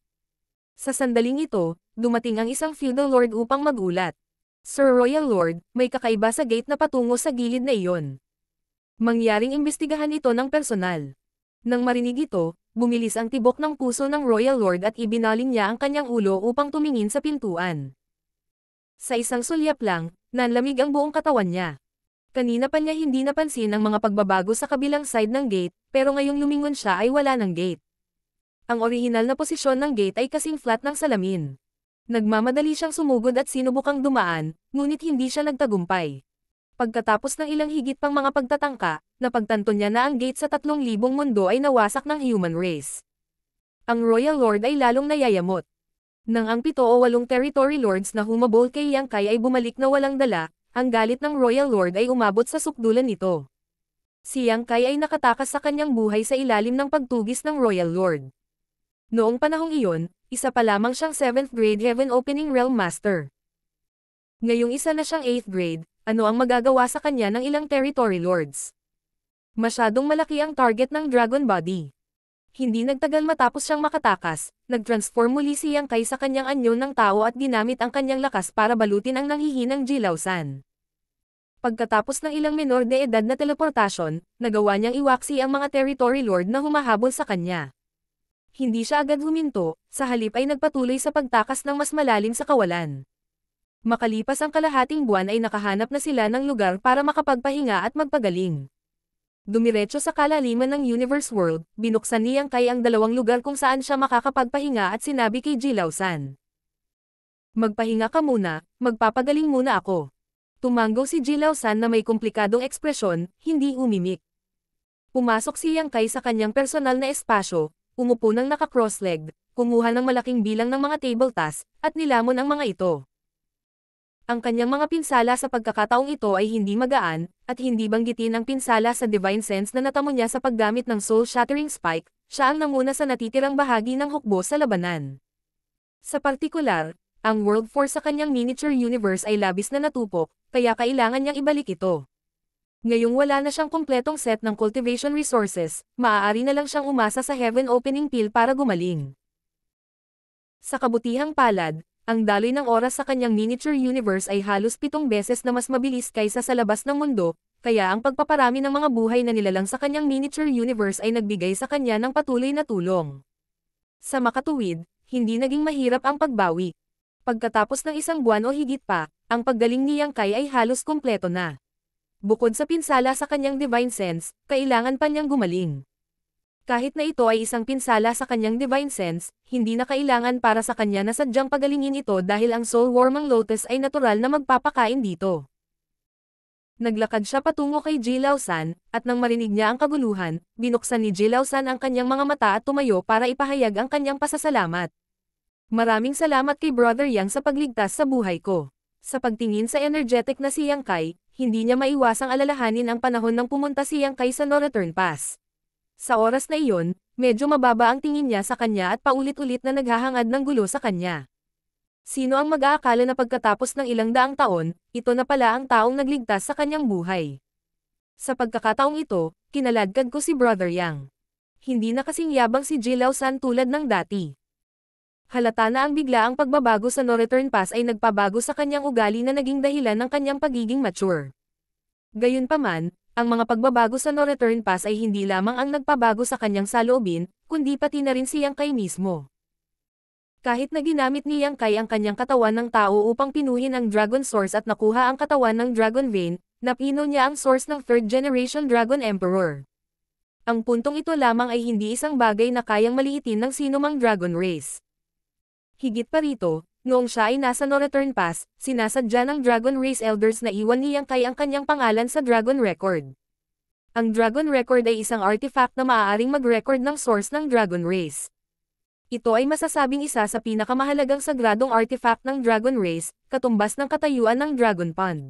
Sa sandaling ito, dumating ang isang feudal lord upang magulat. Sir Royal Lord, may kakaiba sa gate na patungo sa gilid na iyon. Mangyaring imbestigahan ito ng personal. Nang marinig ito, bumilis ang tibok ng puso ng Royal Lord at ibinaling niya ang kanyang ulo upang tumingin sa pintuan. Sa isang sulyap lang, nanlamig ang buong katawan niya. Kanina pa niya hindi napansin ang mga pagbabago sa kabilang side ng gate, pero ngayong lumingon siya ay wala ng gate. Ang orihinal na posisyon ng gate ay kasing flat ng salamin. Nagmamadali siyang sumugod at sinubukang dumaan, ngunit hindi siya nagtagumpay. Pagkatapos ng ilang higit pang mga pagtatangka, napagtanto niya na ang gate sa 3,000 mundo ay nawasak ng human race. Ang Royal Lord ay lalong nayayamot. Nang ang pito o walong territory lords na humabol kay Yang Kai ay bumalik na walang dala, ang galit ng Royal Lord ay umabot sa sukdulan nito. Si Yang Kai ay nakatakas sa kanyang buhay sa ilalim ng pagtugis ng Royal Lord. Noong panahong iyon, isa pa lamang siyang 7th grade Heaven Opening Realm Master. Ngayong isa na siyang 8th grade, ano ang magagawa sa kanya ng ilang territory lords. Masyadong malaki ang target ng dragon body. Hindi nagtagal matapos siyang makatakas, nagtransform muli si Yang Kai sa kanyang anyo ng tao at ginamit ang kanyang lakas para balutin ang nanghihinang Jilausan. Pagkatapos ng ilang menor de edad na teleportasyon, nagawa niyang iwaksi ang mga territory lord na humahabol sa kanya. Hindi siya agad huminto, sa halip ay nagpatuloy sa pagtakas ng mas malalim sa kawalan. Makalipas ang kalahating buwan ay nakahanap na sila ng lugar para makapagpahinga at magpagaling. Dumiretso sa kalaliman ng Universe World, binuksan ni Yang Kai ang dalawang lugar kung saan siya makakapagpahinga at sinabi kay Jilao San. Magpahinga ka muna, magpapagaling muna ako. Tumanggo si Jilao San na may komplikadong ekspresyon, hindi umimik. Pumasok si Yang Kai sa kanyang personal na espasyo, umupo ng naka-cross-legged, kumuha ng malaking bilang ng mga table tasks, at nilamon ang mga ito. Ang kanyang mga pinsala sa pagkakataong ito ay hindi magaan, at hindi banggitin ang pinsala sa divine sense na natamo niya sa paggamit ng soul-shattering spike, siya ang nanguna sa natitirang bahagi ng hukbo sa labanan. Sa partikular, ang world force sa kanyang miniature universe ay labis na natupok, kaya kailangan niyang ibalik ito. Ngayong wala na siyang kumpletong set ng cultivation resources, maaari na lang siyang umasa sa heaven opening pill para gumaling. Sa kabutihang palad, ang daloy ng oras sa kanyang miniature universe ay halos pitong beses na mas mabilis kaysa sa labas ng mundo, kaya ang pagpaparami ng mga buhay na nilalang sa kanyang miniature universe ay nagbigay sa kanya ng patuloy na tulong. Sa makatuwid, hindi naging mahirap ang pagbawi. Pagkatapos ng isang buwan o higit pa, ang paggaling ni Yang Kai ay halos kumpleto na. Bukod sa pinsala sa kanyang divine sense, kailangan pa niyang gumaling kahit na ito ay isang pinsala sa kanyang divine sense, hindi na kailangan para sa kanya na sadyang pagalingin ito dahil ang soul warming lotus ay natural na magpapakain dito. Naglakad siya patungo kay Jilao San, at nang marinig niya ang kaguluhan, binuksan ni Jilao San ang kanyang mga mata at tumayo para ipahayag ang kanyang pasasalamat. Maraming salamat kay Brother Yang sa pagligtas sa buhay ko. Sa pagtingin sa energetic na si Yang Kai, hindi niya maiwasang alalahanin ang panahon nang pumunta si Yang Kai sa no-return pass. Sa oras na iyon, medyo mababa ang tingin niya sa kanya at paulit-ulit na naghahangad ng gulo sa kanya. Sino ang mag-aakala na pagkatapos ng ilang daang taon, ito na pala ang taong nagligtas sa kanyang buhay. Sa pagkakataong ito, kinaladkad ko si Brother Yang. Hindi na kasing yabang si Jilaw San tulad ng dati. Halata na ang bigla ang pagbabago sa no-return pass ay nagpabago sa kanyang ugali na naging dahilan ng kanyang pagiging mature. Gayunpaman, ang mga pagbabago sa no-return pass ay hindi lamang ang nagpabago sa kanyang saloobin, kundi pati na rin si Yang Kai mismo. Kahit na ginamit ni Yang Kai ang kanyang katawan ng tao upang pinuhin ang Dragon Source at nakuha ang katawan ng Dragon Vein, napino niya ang source ng 3rd generation Dragon Emperor. Ang puntong ito lamang ay hindi isang bagay na kayang maliitin ng sinumang Dragon Race. Higit pa rito, Noong siya ay nasa no return pass, sinasadya ng Dragon Race Elders na iwan niyang kay ang kanyang pangalan sa Dragon Record. Ang Dragon Record ay isang artifact na maaaring mag-record ng source ng Dragon Race. Ito ay masasabing isa sa pinakamahalagang sagradong artifact ng Dragon Race, katumbas ng katayuan ng Dragon Pond.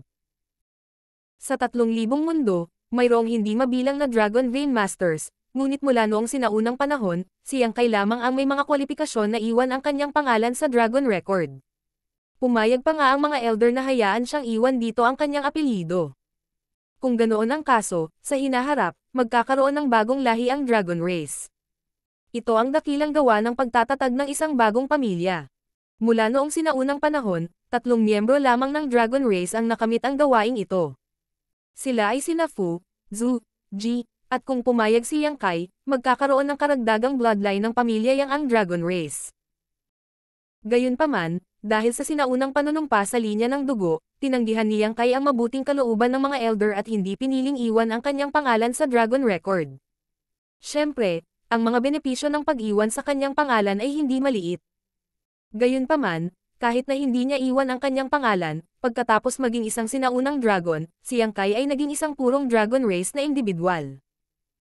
Sa 3,000 mundo, mayroong hindi mabilang na Dragon Vein Masters, ngunit mula noong sinaunang panahon, si Yang Kai lamang ang may mga kwalipikasyon na iwan ang kanyang pangalan sa Dragon Record. Pumayag pa nga ang mga elder na hayaan siyang iwan dito ang kanyang apelyido. Kung ganoon ang kaso, sa hinaharap, magkakaroon ng bagong lahi ang Dragon Race. Ito ang dakilang gawa ng pagtatatag ng isang bagong pamilya. Mula noong sinaunang panahon, tatlong miyembro lamang ng Dragon Race ang nakamit ang gawaing ito. Sila ay sina Fu, Zhu, Ji, at kung pumayag si Yang Kai, magkakaroon ng karagdagang bloodline ng pamilya Yang ang Dragon Race. Gayunpaman, dahil sa sinaunang panunumpa sa linya ng dugo, tinanggihan ni Yang Kai ang mabuting kalooban ng mga elder at hindi piniling iwan ang kanyang pangalan sa Dragon Record. Siyempre, ang mga benepisyo ng pag-iwan sa kanyang pangalan ay hindi maliit. Gayunpaman, kahit na hindi niya iwan ang kanyang pangalan, pagkatapos maging isang sinaunang dragon, si Yang Kai ay naging isang purong dragon race na individual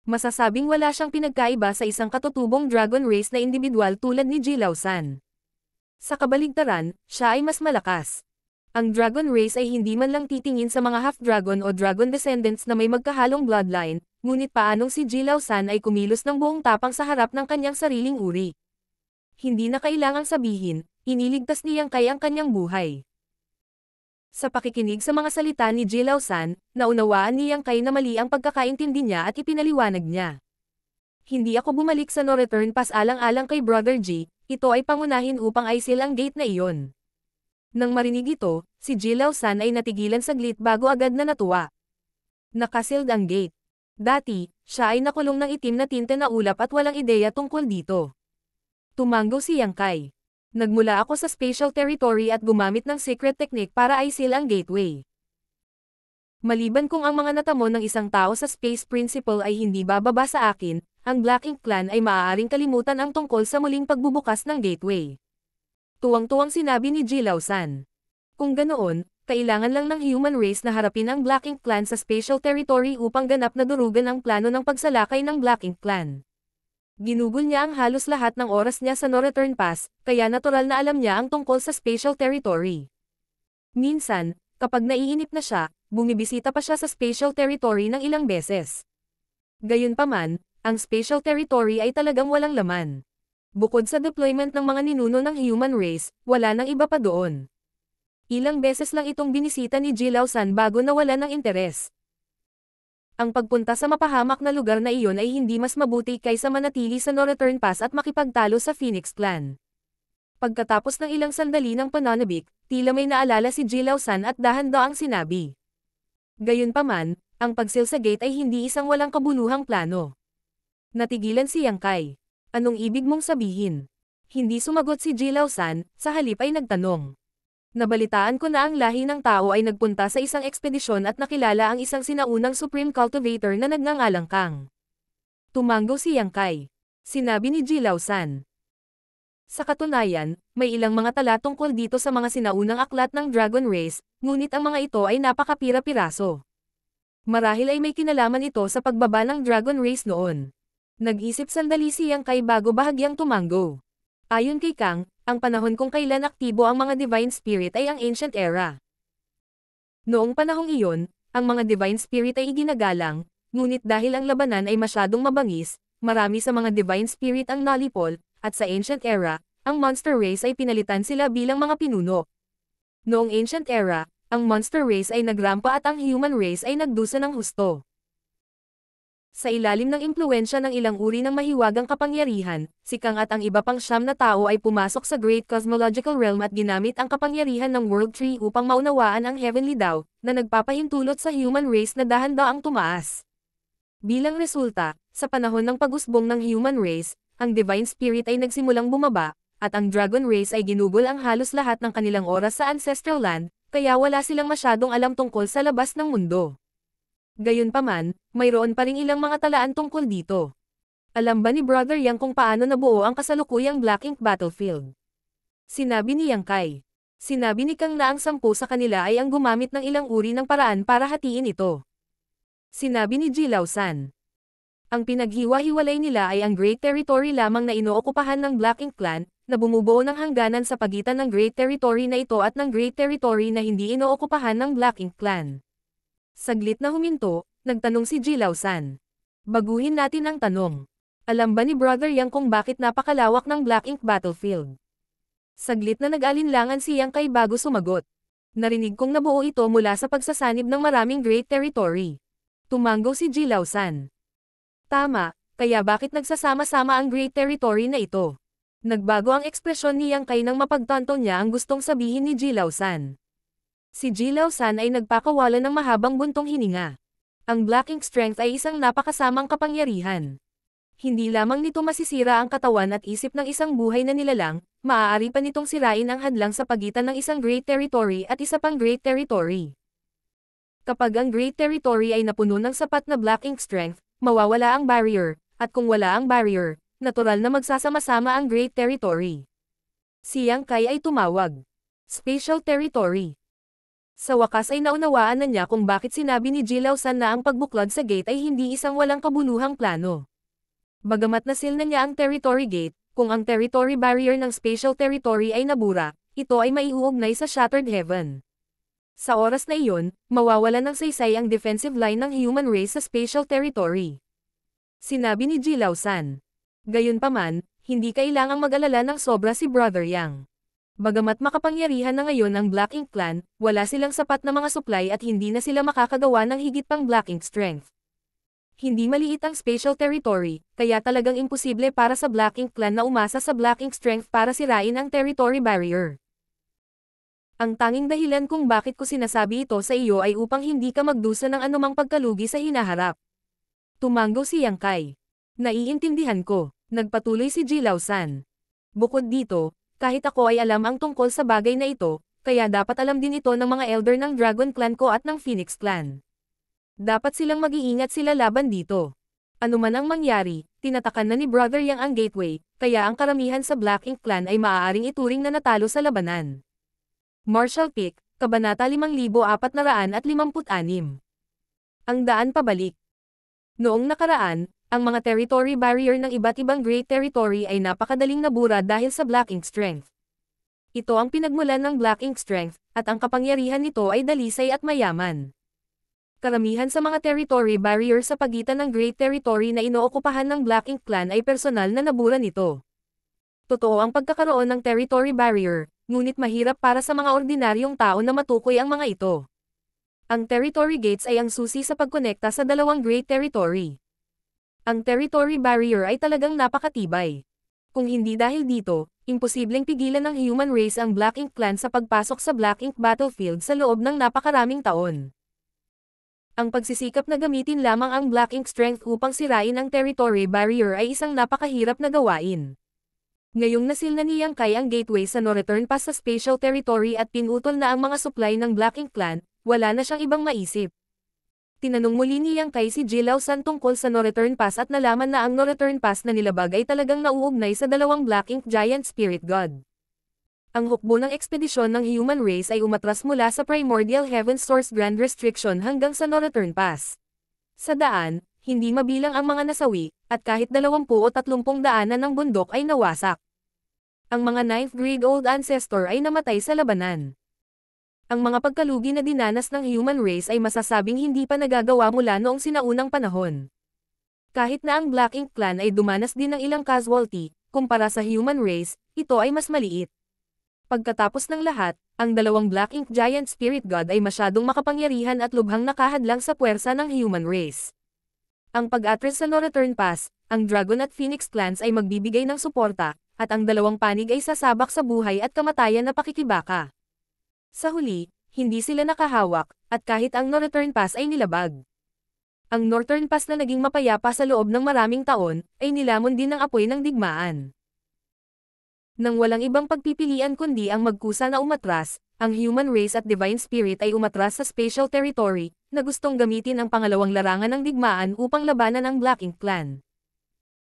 masasabing wala siyang pinagkaiba sa isang katutubong dragon race na individual tulad ni Jilao San. Sa kabaligtaran, siya ay mas malakas. Ang dragon race ay hindi man lang titingin sa mga half-dragon o dragon descendants na may magkahalong bloodline, ngunit paanong si Jilao San ay kumilos ng buong tapang sa harap ng kanyang sariling uri. Hindi na kailangang sabihin, iniligtas niyang kay ang kanyang buhay. Sa pakikinig sa mga salita ni Jilaw San, naunawaan niyang kay na mali ang pagkakaintindi niya at ipinaliwanag niya. Hindi ako bumalik sa no-return pass alang-alang kay Brother G, ito ay pangunahin upang ay silang gate na iyon. Nang marinig ito, si Jilaw San ay natigilan saglit bago agad na natuwa. Nakasild ang gate. Dati, siya ay nakulong ng itim na tinte na ulap at walang ideya tungkol dito. Tumango si Yang Kai. Nagmula ako sa spatial territory at gumamit ng secret technique para i-seal ang gateway. Maliban kung ang mga natamo ng isang tao sa space principle ay hindi bababa sa akin, ang Black Ink Clan ay maaaring kalimutan ang tungkol sa muling pagbubukas ng gateway. Tuwang-tuwang sinabi ni Jilaw San. Kung ganoon, kailangan lang ng human race na harapin ang Black Ink Clan sa spatial territory upang ganap na durugan ang plano ng pagsalakay ng Black Ink Clan. Ginugol niya ang halos lahat ng oras niya sa no-return pass, kaya natural na alam niya ang tungkol sa special territory. Minsan, kapag naiinip na siya, bumibisita pa siya sa special territory ng ilang beses. Gayunpaman, ang special territory ay talagang walang laman. Bukod sa deployment ng mga ninuno ng human race, wala nang iba pa doon. Ilang beses lang itong binisita ni Jilao San bago nawala ng interes ang pagpunta sa mapahamak na lugar na iyon ay hindi mas mabuti kaysa manatili sa no-return pass at makipagtalo sa Phoenix Clan. Pagkatapos ng ilang sandali ng pananabik, tila may naalala si Jilaw San at dahan daw ang sinabi. Gayunpaman, ang pagsil sa gate ay hindi isang walang kabuluhang plano. Natigilan si Yang Kai. Anong ibig mong sabihin? Hindi sumagot si Jilaw San, sa halip ay nagtanong. Nabalitaan ko na ang lahi ng tao ay nagpunta sa isang ekspedisyon at nakilala ang isang sinaunang supreme cultivator na nagngangalang Kang. Tumango si Yang Kai. Sinabi ni Jilao San. Sa katunayan, may ilang mga tala tungkol dito sa mga sinaunang aklat ng Dragon Race, ngunit ang mga ito ay napakapira-piraso. Marahil ay may kinalaman ito sa pagbaba ng Dragon Race noon. Nag-isip sandali si Yang Kai bago bahagyang tumango. Ayon kay Kang, ang panahon kung kailan aktibo ang mga divine spirit ay ang ancient era. Noong panahong iyon, ang mga divine spirit ay iginagalang, ngunit dahil ang labanan ay masyadong mabangis, marami sa mga divine spirit ang nalipol, at sa ancient era, ang monster race ay pinalitan sila bilang mga pinuno. Noong ancient era, ang monster race ay nagrampa at ang human race ay nagdusa ng husto. Sa ilalim ng impluensya ng ilang uri ng mahiwagang kapangyarihan, si Kang at ang iba pang siyam na tao ay pumasok sa Great Cosmological Realm at ginamit ang kapangyarihan ng World Tree upang maunawaan ang Heavenly Dao, na nagpapahintulot sa human race na dahan-daang tumaas. Bilang resulta, sa panahon ng pagusbong ng human race, ang Divine Spirit ay nagsimulang bumaba, at ang Dragon Race ay ginugol ang halos lahat ng kanilang oras sa Ancestral Land, kaya wala silang masyadong alam tungkol sa labas ng mundo. Gayunpaman, mayroon pa ring ilang mga talaan tungkol dito. Alam ba ni Brother Yang kung paano nabuo ang kasalukuyang Black Ink Battlefield? Sinabi ni Yang Kai. Sinabi ni Kang na ang sampu sa kanila ay ang gumamit ng ilang uri ng paraan para hatiin ito. Sinabi ni Jilao San. Ang pinaghiwa-hiwalay nila ay ang Great Territory lamang na inookupahan ng Black Ink Clan, na bumubuo ng hangganan sa pagitan ng Great Territory na ito at ng Great Territory na hindi inookupahan ng Black Ink Clan. Saglit na huminto, nagtanong si Jilaw San. Baguhin natin ang tanong. Alam ba ni Brother Yang kung bakit napakalawak ng Black Ink Battlefield? Saglit na nag-alinlangan si Yang kay bago sumagot. Narinig kong nabuo ito mula sa pagsasanib ng maraming Great Territory. Tumango si Jilaw San. Tama, kaya bakit nagsasama-sama ang Great Territory na ito? Nagbago ang ekspresyon ni Yang kay nang mapagtanto niya ang gustong sabihin ni Jilaw San. Si Jilaw San ay nagpakawala ng mahabang buntong hininga. Ang Black Ink Strength ay isang napakasamang kapangyarihan. Hindi lamang nito masisira ang katawan at isip ng isang buhay na nilalang, maaari pa nitong sirain ang hadlang sa pagitan ng isang Great Territory at isa pang Great Territory. Kapag ang Great Territory ay napuno ng sapat na Black Ink Strength, mawawala ang barrier, at kung wala ang barrier, natural na magsasama-sama ang Great Territory. Si Yang Kai ay tumawag. Special Territory sa wakas ay naunawaan na niya kung bakit sinabi ni Jilaw San na ang pagbuklod sa gate ay hindi isang walang kabuluhang plano. Bagamat nasil na niya ang territory gate, kung ang territory barrier ng spatial territory ay nabura, ito ay maiuugnay sa Shattered Heaven. Sa oras na iyon, mawawala ng saysay ang defensive line ng human race sa spatial territory. Sinabi ni Jilao San. Gayunpaman, hindi kailangang mag-alala ng sobra si Brother Yang. Bagamat makapangyarihan na ngayon ang Black Ink Clan, wala silang sapat na mga supply at hindi na sila makakagawa ng higit pang Black Ink strength. Hindi maliit ang Special territory, kaya talagang imposible para sa Black Ink Clan na umasa sa Black Ink strength para sirain ang territory barrier. Ang tanging dahilan kung bakit ko sinasabi ito sa iyo ay upang hindi ka magdusa ng anumang pagkalugi sa hinaharap. Tumango si Yang Kai. Naiintindihan ko, nagpatuloy si Jilao San. Bukod dito, kahit ako ay alam ang tungkol sa bagay na ito, kaya dapat alam din ito ng mga elder ng Dragon Clan ko at ng Phoenix Clan. Dapat silang mag-iingat sila laban dito. Ano man ang mangyari, tinatakan na ni Brother Yang ang gateway, kaya ang karamihan sa Black Ink Clan ay maaaring ituring na natalo sa labanan. Marshall Pick, Kabanata 5456 Ang Daan Pabalik Noong nakaraan, ang mga territory barrier ng iba't ibang Great Territory ay napakadaling nabura dahil sa Black Ink Strength. Ito ang pinagmulan ng Black Ink Strength, at ang kapangyarihan nito ay dalisay at mayaman. Karamihan sa mga territory barrier sa pagitan ng Great Territory na inookupahan ng Black Ink Clan ay personal na nabura nito. Totoo ang pagkakaroon ng territory barrier, ngunit mahirap para sa mga ordinaryong tao na matukoy ang mga ito. Ang territory gates ay ang susi sa pagkonekta sa dalawang Great Territory. Ang territory barrier ay talagang napakatibay. Kung hindi dahil dito, imposibleng pigilan ng human race ang Black Ink Clan sa pagpasok sa Black Ink Battlefield sa loob ng napakaraming taon. Ang pagsisikap na gamitin lamang ang Black Ink Strength upang sirain ang territory barrier ay isang napakahirap na gawain. Ngayong nasil na niyang kay ang gateway sa no-return pass sa spatial territory at pinutol na ang mga supply ng Black Ink Clan, wala na siyang ibang maisip. Tinanong muli ni Yang Kai si Jilaw San tungkol sa no-return pass at nalaman na ang no-return pass na nilabag ay talagang nauugnay sa dalawang Black Ink Giant Spirit God. Ang hukbo ng ekspedisyon ng human race ay umatras mula sa Primordial Heaven Source Grand Restriction hanggang sa no-return pass. Sa daan, hindi mabilang ang mga nasawi, at kahit 20 o 30 daanan ng bundok ay nawasak. Ang mga 9 grade old ancestor ay namatay sa labanan. Ang mga pagkalugi na dinanas ng human race ay masasabing hindi pa nagagawa mula noong sinaunang panahon. Kahit na ang Black Ink Clan ay dumanas din ng ilang casualty, kumpara sa human race, ito ay mas maliit. Pagkatapos ng lahat, ang dalawang Black Ink Giant Spirit God ay masyadong makapangyarihan at lubhang nakahadlang sa puwersa ng human race. Ang pag-atras sa Northern Pass, ang Dragon at Phoenix Clans ay magbibigay ng suporta, at ang dalawang panig ay sasabak sa buhay at kamatayan na pakikibaka. Sa huli, hindi sila nakahawak, at kahit ang Northern Pass ay nilabag. Ang Northern Pass na naging mapayapa sa loob ng maraming taon, ay nilamon din ng apoy ng digmaan. Nang walang ibang pagpipilian kundi ang magkusa na umatras, ang human race at divine spirit ay umatras sa special territory, na gustong gamitin ang pangalawang larangan ng digmaan upang labanan ang Black Ink Clan.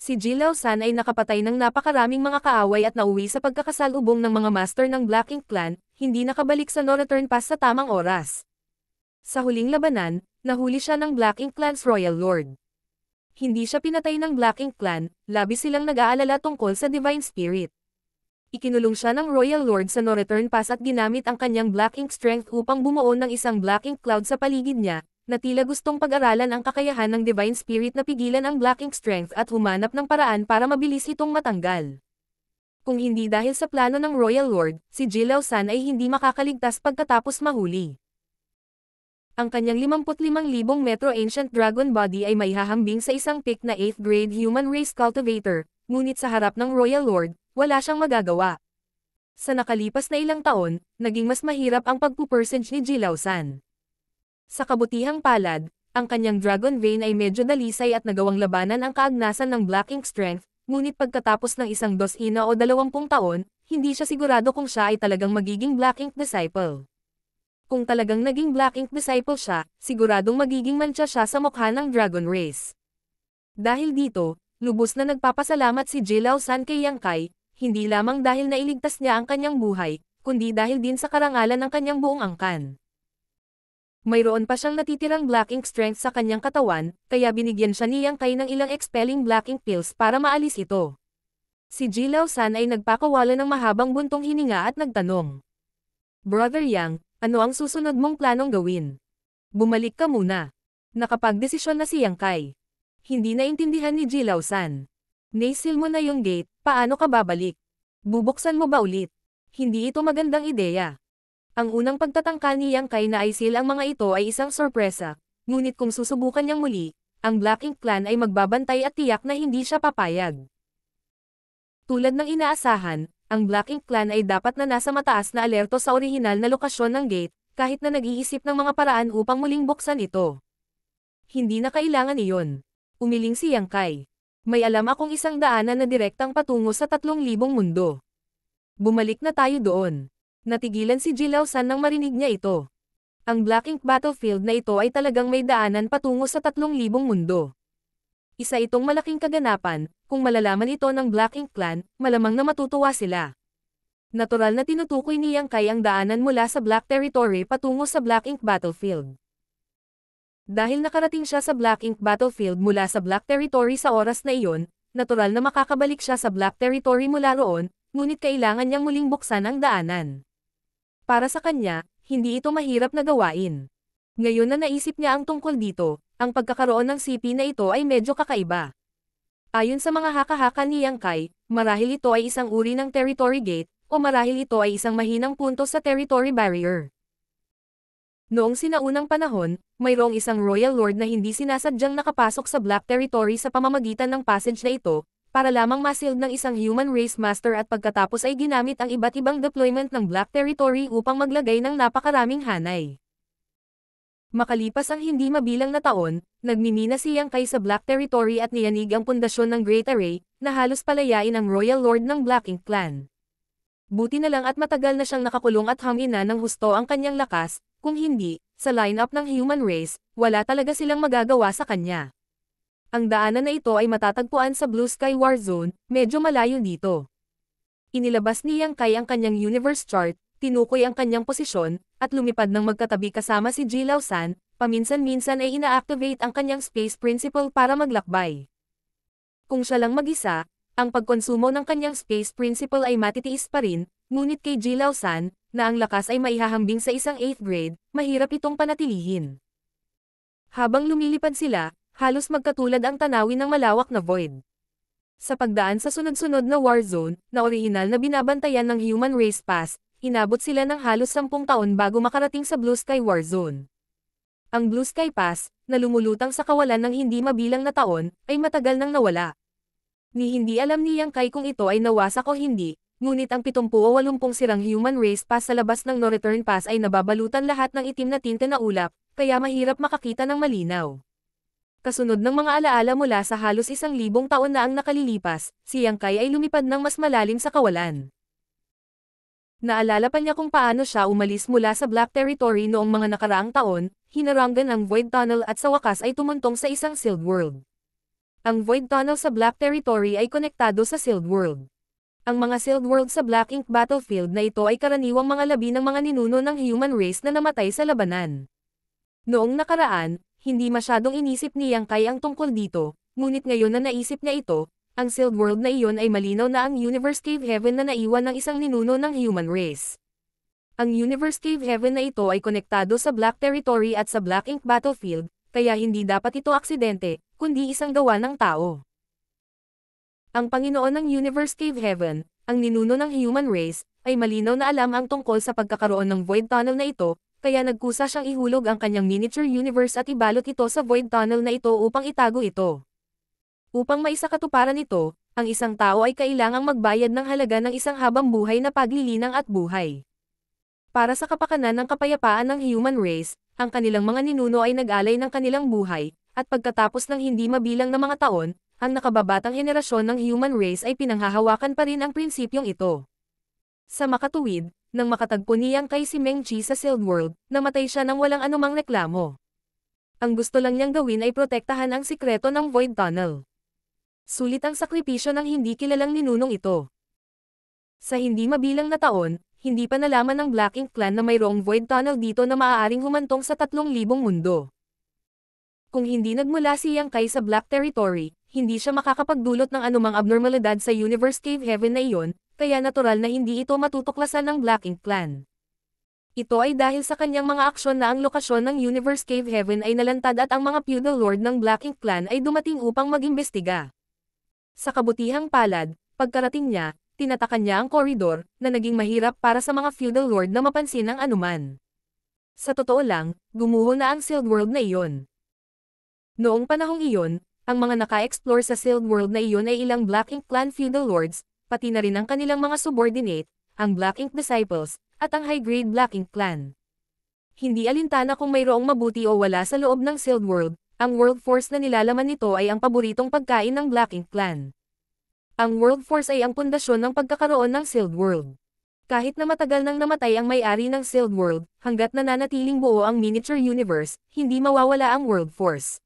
Si Jilaw San ay nakapatay ng napakaraming mga kaaway at nauwi sa pagkakasalubong ng mga master ng Black Ink Clan, hindi nakabalik sa no return pass sa tamang oras. Sa huling labanan, nahuli siya ng Black Ink Clan's Royal Lord. Hindi siya pinatay ng Black Ink Clan, labis silang nag-aalala tungkol sa Divine Spirit. Ikinulong siya ng Royal Lord sa no return pass at ginamit ang kanyang Black Ink Strength upang bumuo ng isang Black Ink Cloud sa paligid niya, na tila gustong pag-aralan ang kakayahan ng Divine Spirit na pigilan ang Black Ink Strength at humanap ng paraan para mabilis itong matanggal. Kung hindi dahil sa plano ng Royal Lord, si Jilao San ay hindi makakaligtas pagkatapos mahuli. Ang kanyang 55,000 Metro Ancient Dragon Body ay may hahambing sa isang pick na 8th grade human race cultivator, ngunit sa harap ng Royal Lord, wala siyang magagawa. Sa nakalipas na ilang taon, naging mas mahirap ang pagpupercentage ni Jilao San. Sa kabutihang palad, ang kanyang Dragon Vein ay medyo dalisay at nagawang labanan ang kaagnasan ng Black Ink Strength, ngunit pagkatapos ng isang dosina o dalawampung taon, hindi siya sigurado kung siya ay talagang magiging Black Ink Disciple. Kung talagang naging Black Ink Disciple siya, siguradong magiging mancha siya sa mukha ng Dragon Race. Dahil dito, lubos na nagpapasalamat si Jilao San kay Yang Kai, hindi lamang dahil nailigtas niya ang kanyang buhay, kundi dahil din sa karangalan ng kanyang buong angkan. Mayroon pa siyang natitirang black ink strength sa kanyang katawan, kaya binigyan siya ni Yang Kai ng ilang expelling black ink pills para maalis ito. Si Jilao San ay nagpakawala ng mahabang buntong hininga at nagtanong. Brother Yang, ano ang susunod mong planong gawin? Bumalik ka muna. Nakapagdesisyon na si Yang Kai. Hindi na intindihan ni Jilao San. Naisil mo na yung gate, paano ka babalik? Bubuksan mo ba ulit? Hindi ito magandang ideya. Ang unang pagtatangka ni Yang Kai na Aisil ang mga ito ay isang sorpresa, ngunit kung susubukan niyang muli, ang Black Ink Clan ay magbabantay at tiyak na hindi siya papayag. Tulad ng inaasahan, ang Black Ink Clan ay dapat na nasa mataas na alerto sa orihinal na lokasyon ng gate, kahit na nag-iisip ng mga paraan upang muling buksan ito. Hindi na kailangan iyon. Umiling si Yang Kai. May alam akong isang daanan na direktang patungo sa tatlong libong mundo. Bumalik na tayo doon. Natigilan si Jilaw San nang marinig niya ito. Ang Black Ink Battlefield na ito ay talagang may daanan patungo sa 3,000 mundo. Isa itong malaking kaganapan, kung malalaman ito ng Black Ink Clan, malamang na matutuwa sila. Natural na tinutukoy ni Yang Kai ang daanan mula sa Black Territory patungo sa Black Ink Battlefield. Dahil nakarating siya sa Black Ink Battlefield mula sa Black Territory sa oras na iyon, natural na makakabalik siya sa Black Territory mula roon, ngunit kailangan niyang muling buksan ang daanan para sa kanya, hindi ito mahirap na gawain. Ngayon na naisip niya ang tungkol dito, ang pagkakaroon ng CP na ito ay medyo kakaiba. Ayon sa mga haka-haka ni Yang Kai, marahil ito ay isang uri ng territory gate, o marahil ito ay isang mahinang punto sa territory barrier. Noong sinaunang panahon, mayroong isang royal lord na hindi sinasadyang nakapasok sa Black Territory sa pamamagitan ng passage na ito, para lamang masild ng isang human race master at pagkatapos ay ginamit ang iba't ibang deployment ng Black Territory upang maglagay ng napakaraming hanay. Makalipas ang hindi mabilang na taon, nagmimina siyang kay sa Black Territory at niyanig ang pundasyon ng Great Array, na halos palayain ang Royal Lord ng Black Ink Clan. Buti na lang at matagal na siyang nakakulong at hangina ng husto ang kanyang lakas, kung hindi, sa lineup ng human race, wala talaga silang magagawa sa kanya. Ang daanan na ito ay matatagpuan sa Blue Sky Warzone, medyo malayo dito. Inilabas ni Yang Kai ang kanyang universe chart, tinukoy ang kanyang posisyon, at lumipad ng magkatabi kasama si Ji Lao San, paminsan-minsan ay ina-activate ang kanyang space principle para maglakbay. Kung siya lang mag-isa, ang pagkonsumo ng kanyang space principle ay matitiis pa rin, ngunit kay Ji Lao San, na ang lakas ay maihahambing sa isang 8th grade, mahirap itong panatilihin. Habang lumilipad sila, halos magkatulad ang tanawin ng malawak na void. Sa pagdaan sa sunod-sunod na war zone, na orihinal na binabantayan ng human race past, inabot sila ng halos sampung taon bago makarating sa Blue Sky War Zone. Ang Blue Sky Pass, na lumulutang sa kawalan ng hindi mabilang na taon, ay matagal nang nawala. Ni hindi alam ni Yang Kai kung ito ay nawasak o hindi, ngunit ang 70 80 sirang human race pass sa labas ng no-return pass ay nababalutan lahat ng itim na tinte na ulap, kaya mahirap makakita ng malinaw. Kasunod ng mga alaala mula sa halos isang libong taon na ang nakalilipas, si Yang Kai ay lumipad ng mas malalim sa kawalan. Naalala pa niya kung paano siya umalis mula sa Black Territory noong mga nakaraang taon, hinaranggan ang Void Tunnel at sa wakas ay tumuntong sa isang Sealed World. Ang Void Tunnel sa Black Territory ay konektado sa Sealed World. Ang mga Sealed World sa Black Ink Battlefield na ito ay karaniwang mga labi ng mga ninuno ng human race na namatay sa labanan. Noong nakaraan, hindi masyadong inisip ni Yang Kai ang tungkol dito, ngunit ngayon na naisip niya ito, ang sealed world na iyon ay malinaw na ang Universe Cave Heaven na naiwan ng isang ninuno ng human race. Ang Universe Cave Heaven na ito ay konektado sa Black Territory at sa Black Ink Battlefield, kaya hindi dapat ito aksidente, kundi isang gawa ng tao. Ang Panginoon ng Universe Cave Heaven, ang ninuno ng human race, ay malinaw na alam ang tungkol sa pagkakaroon ng void tunnel na ito, kaya nagkusa siyang ihulog ang kanyang miniature universe at ibalot ito sa void tunnel na ito upang itago ito. Upang maisakatuparan ito, ang isang tao ay kailangang magbayad ng halaga ng isang habang buhay na paglilinang at buhay. Para sa kapakanan ng kapayapaan ng human race, ang kanilang mga ninuno ay nag-alay ng kanilang buhay, at pagkatapos ng hindi mabilang na mga taon, ang nakababatang henerasyon ng human race ay pinanghahawakan pa rin ang prinsipyong ito. Sa makatuwid, nang makatagpo niyang kay si Meng Chi sa Sealed World, namatay siya nang walang anumang reklamo. Ang gusto lang niyang gawin ay protektahan ang sikreto ng Void Tunnel. Sulit ang sakripisyo ng hindi kilalang ninunong ito. Sa hindi mabilang na taon, hindi pa nalaman ng Black Ink Clan na mayroong Void Tunnel dito na maaaring humantong sa 3,000 mundo. Kung hindi nagmula si Yang Kai sa Black Territory, hindi siya makakapagdulot ng anumang abnormalidad sa Universe Cave Heaven na iyon, kaya natural na hindi ito matutuklasan ng Black Ink Clan. Ito ay dahil sa kanyang mga aksyon na ang lokasyon ng Universe Cave Heaven ay nalantad at ang mga feudal lord ng Black Ink Clan ay dumating upang mag-imbestiga. Sa kabutihang palad, pagkarating niya, tinatakan niya ang koridor na naging mahirap para sa mga feudal lord na mapansin ang anuman. Sa totoo lang, gumuho na ang sealed world na iyon. Noong panahong iyon, ang mga naka-explore sa sealed world na iyon ay ilang Black Ink Clan feudal lords, pati na rin ang kanilang mga subordinate, ang Black Ink Disciples, at ang high-grade Black Ink Clan. Hindi alintana kung mayroong mabuti o wala sa loob ng Sealed World, ang World Force na nilalaman nito ay ang paboritong pagkain ng Black Ink Clan. Ang World Force ay ang pundasyon ng pagkakaroon ng Sealed World. Kahit na matagal nang namatay ang may-ari ng Sealed World, hanggat nananatiling buo ang miniature universe, hindi mawawala ang World Force.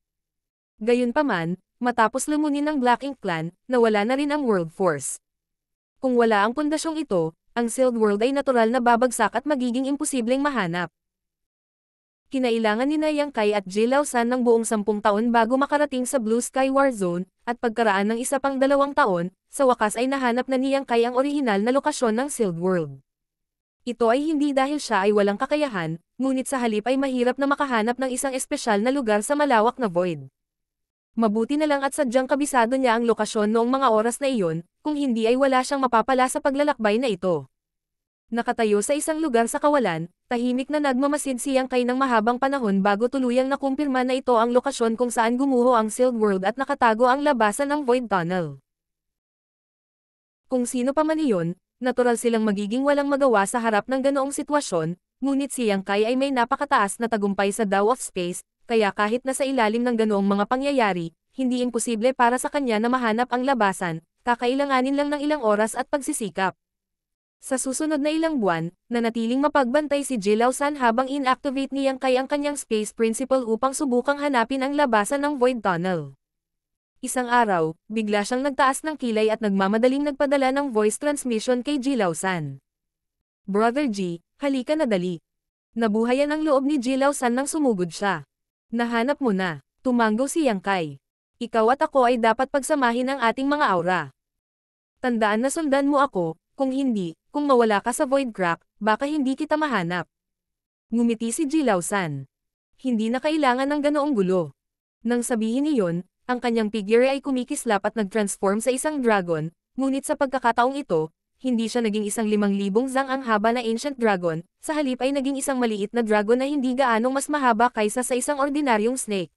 Gayunpaman, matapos lumunin ng Black Ink Clan, nawala na rin ang World Force. Kung wala ang pundasyong ito, ang sealed world ay natural na babagsak at magiging imposibleng mahanap. Kinailangan ni Nayang Kai at Jilaw San ng buong sampung taon bago makarating sa Blue Sky War Zone, at pagkaraan ng isa pang dalawang taon, sa wakas ay nahanap na niyang Kai ang orihinal na lokasyon ng Sealed World. Ito ay hindi dahil siya ay walang kakayahan, ngunit sa halip ay mahirap na makahanap ng isang espesyal na lugar sa malawak na void. Mabuti na lang at sadyang kabisado niya ang lokasyon noong mga oras na iyon, kung hindi ay wala siyang mapapala sa paglalakbay na ito. Nakatayo sa isang lugar sa kawalan, tahimik na nagmamasid siyang kay ng mahabang panahon bago tuluyang nakumpirma na ito ang lokasyon kung saan gumuho ang Sealed World at nakatago ang labasan ng Void Tunnel. Kung sino pa man iyon, natural silang magiging walang magawa sa harap ng ganoong sitwasyon, ngunit si Yang Kai ay may napakataas na tagumpay sa Dao of Space, kaya kahit nasa ilalim ng ganoong mga pangyayari, hindi imposible para sa kanya na mahanap ang labasan, kakailanganin lang ng ilang oras at pagsisikap. Sa susunod na ilang buwan, nanatiling mapagbantay si Jilaw San habang inactivate niyang kay ang kanyang space principle upang subukang hanapin ang labasan ng void tunnel. Isang araw, bigla siyang nagtaas ng kilay at nagmamadaling nagpadala ng voice transmission kay Jilaw San. Brother G, halika na dali. Nabuhayan ang loob ni Jilaw San nang sumugod siya. Nahanap mo na, tumango si Yangkay. Ikaw at ako ay dapat pagsamahin ang ating mga aura. Tandaan na sundan mo ako, kung hindi, kung mawala ka sa void crack, baka hindi kita mahanap. Ngumiti si Jilawsan. Hindi na kailangan ng ganoong gulo. Nang sabihin iyon, ang kanyang figure ay kumikislap at nag-transform sa isang dragon, ngunit sa pagkakataong ito, hindi siya naging isang limang libong zang ang haba na ancient dragon, sa halip ay naging isang maliit na dragon na hindi gaanong mas mahaba kaysa sa isang ordinaryong snake.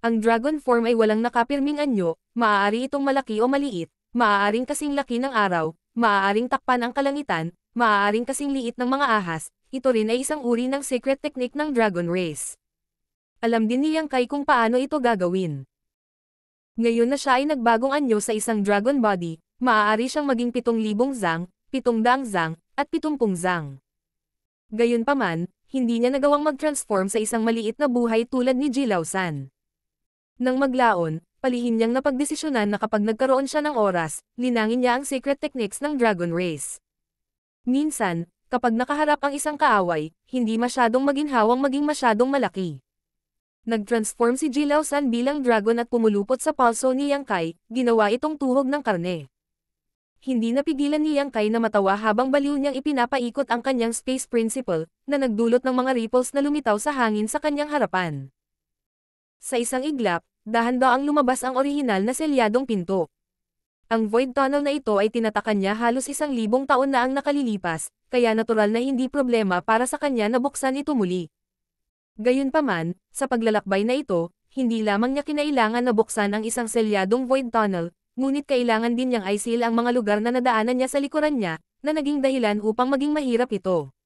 Ang dragon form ay walang nakapirming anyo, maaari itong malaki o maliit, Maaaring kasing laki ng araw, maaaring takpan ang kalangitan, maaaring kasing liit ng mga ahas, ito rin ay isang uri ng secret technique ng Dragon Race. Alam din ni Yang kung paano ito gagawin. Ngayon na siya ay nagbagong anyo sa isang dragon body, maaari siyang maging 7,000 zang, 700 zang, at 70 zang. Gayunpaman, hindi niya nagawang mag-transform sa isang maliit na buhay tulad ni Jilao San. Nang maglaon, palihin niyang napagdesisyonan na kapag nagkaroon siya ng oras, linangin niya ang secret techniques ng Dragon Race. Minsan, kapag nakaharap ang isang kaaway, hindi masyadong maginhawang maging masyadong malaki. Nag-transform si Jilao San bilang dragon at pumulupot sa palso ni Yang Kai, ginawa itong tuhog ng karne. Hindi napigilan ni Yang Kai na matawa habang baliw niyang ipinapaikot ang kanyang space principle, na nagdulot ng mga ripples na lumitaw sa hangin sa kanyang harapan. Sa isang iglap, dahan-daang lumabas ang orihinal na selyadong pinto. Ang void tunnel na ito ay tinatakan niya halos isang libong taon na ang nakalilipas, kaya natural na hindi problema para sa kanya na buksan ito muli. Gayunpaman, sa paglalakbay na ito, hindi lamang niya kinailangan na buksan ang isang selyadong void tunnel, ngunit kailangan din niyang isil ang mga lugar na nadaanan niya sa likuran niya, na naging dahilan upang maging mahirap ito.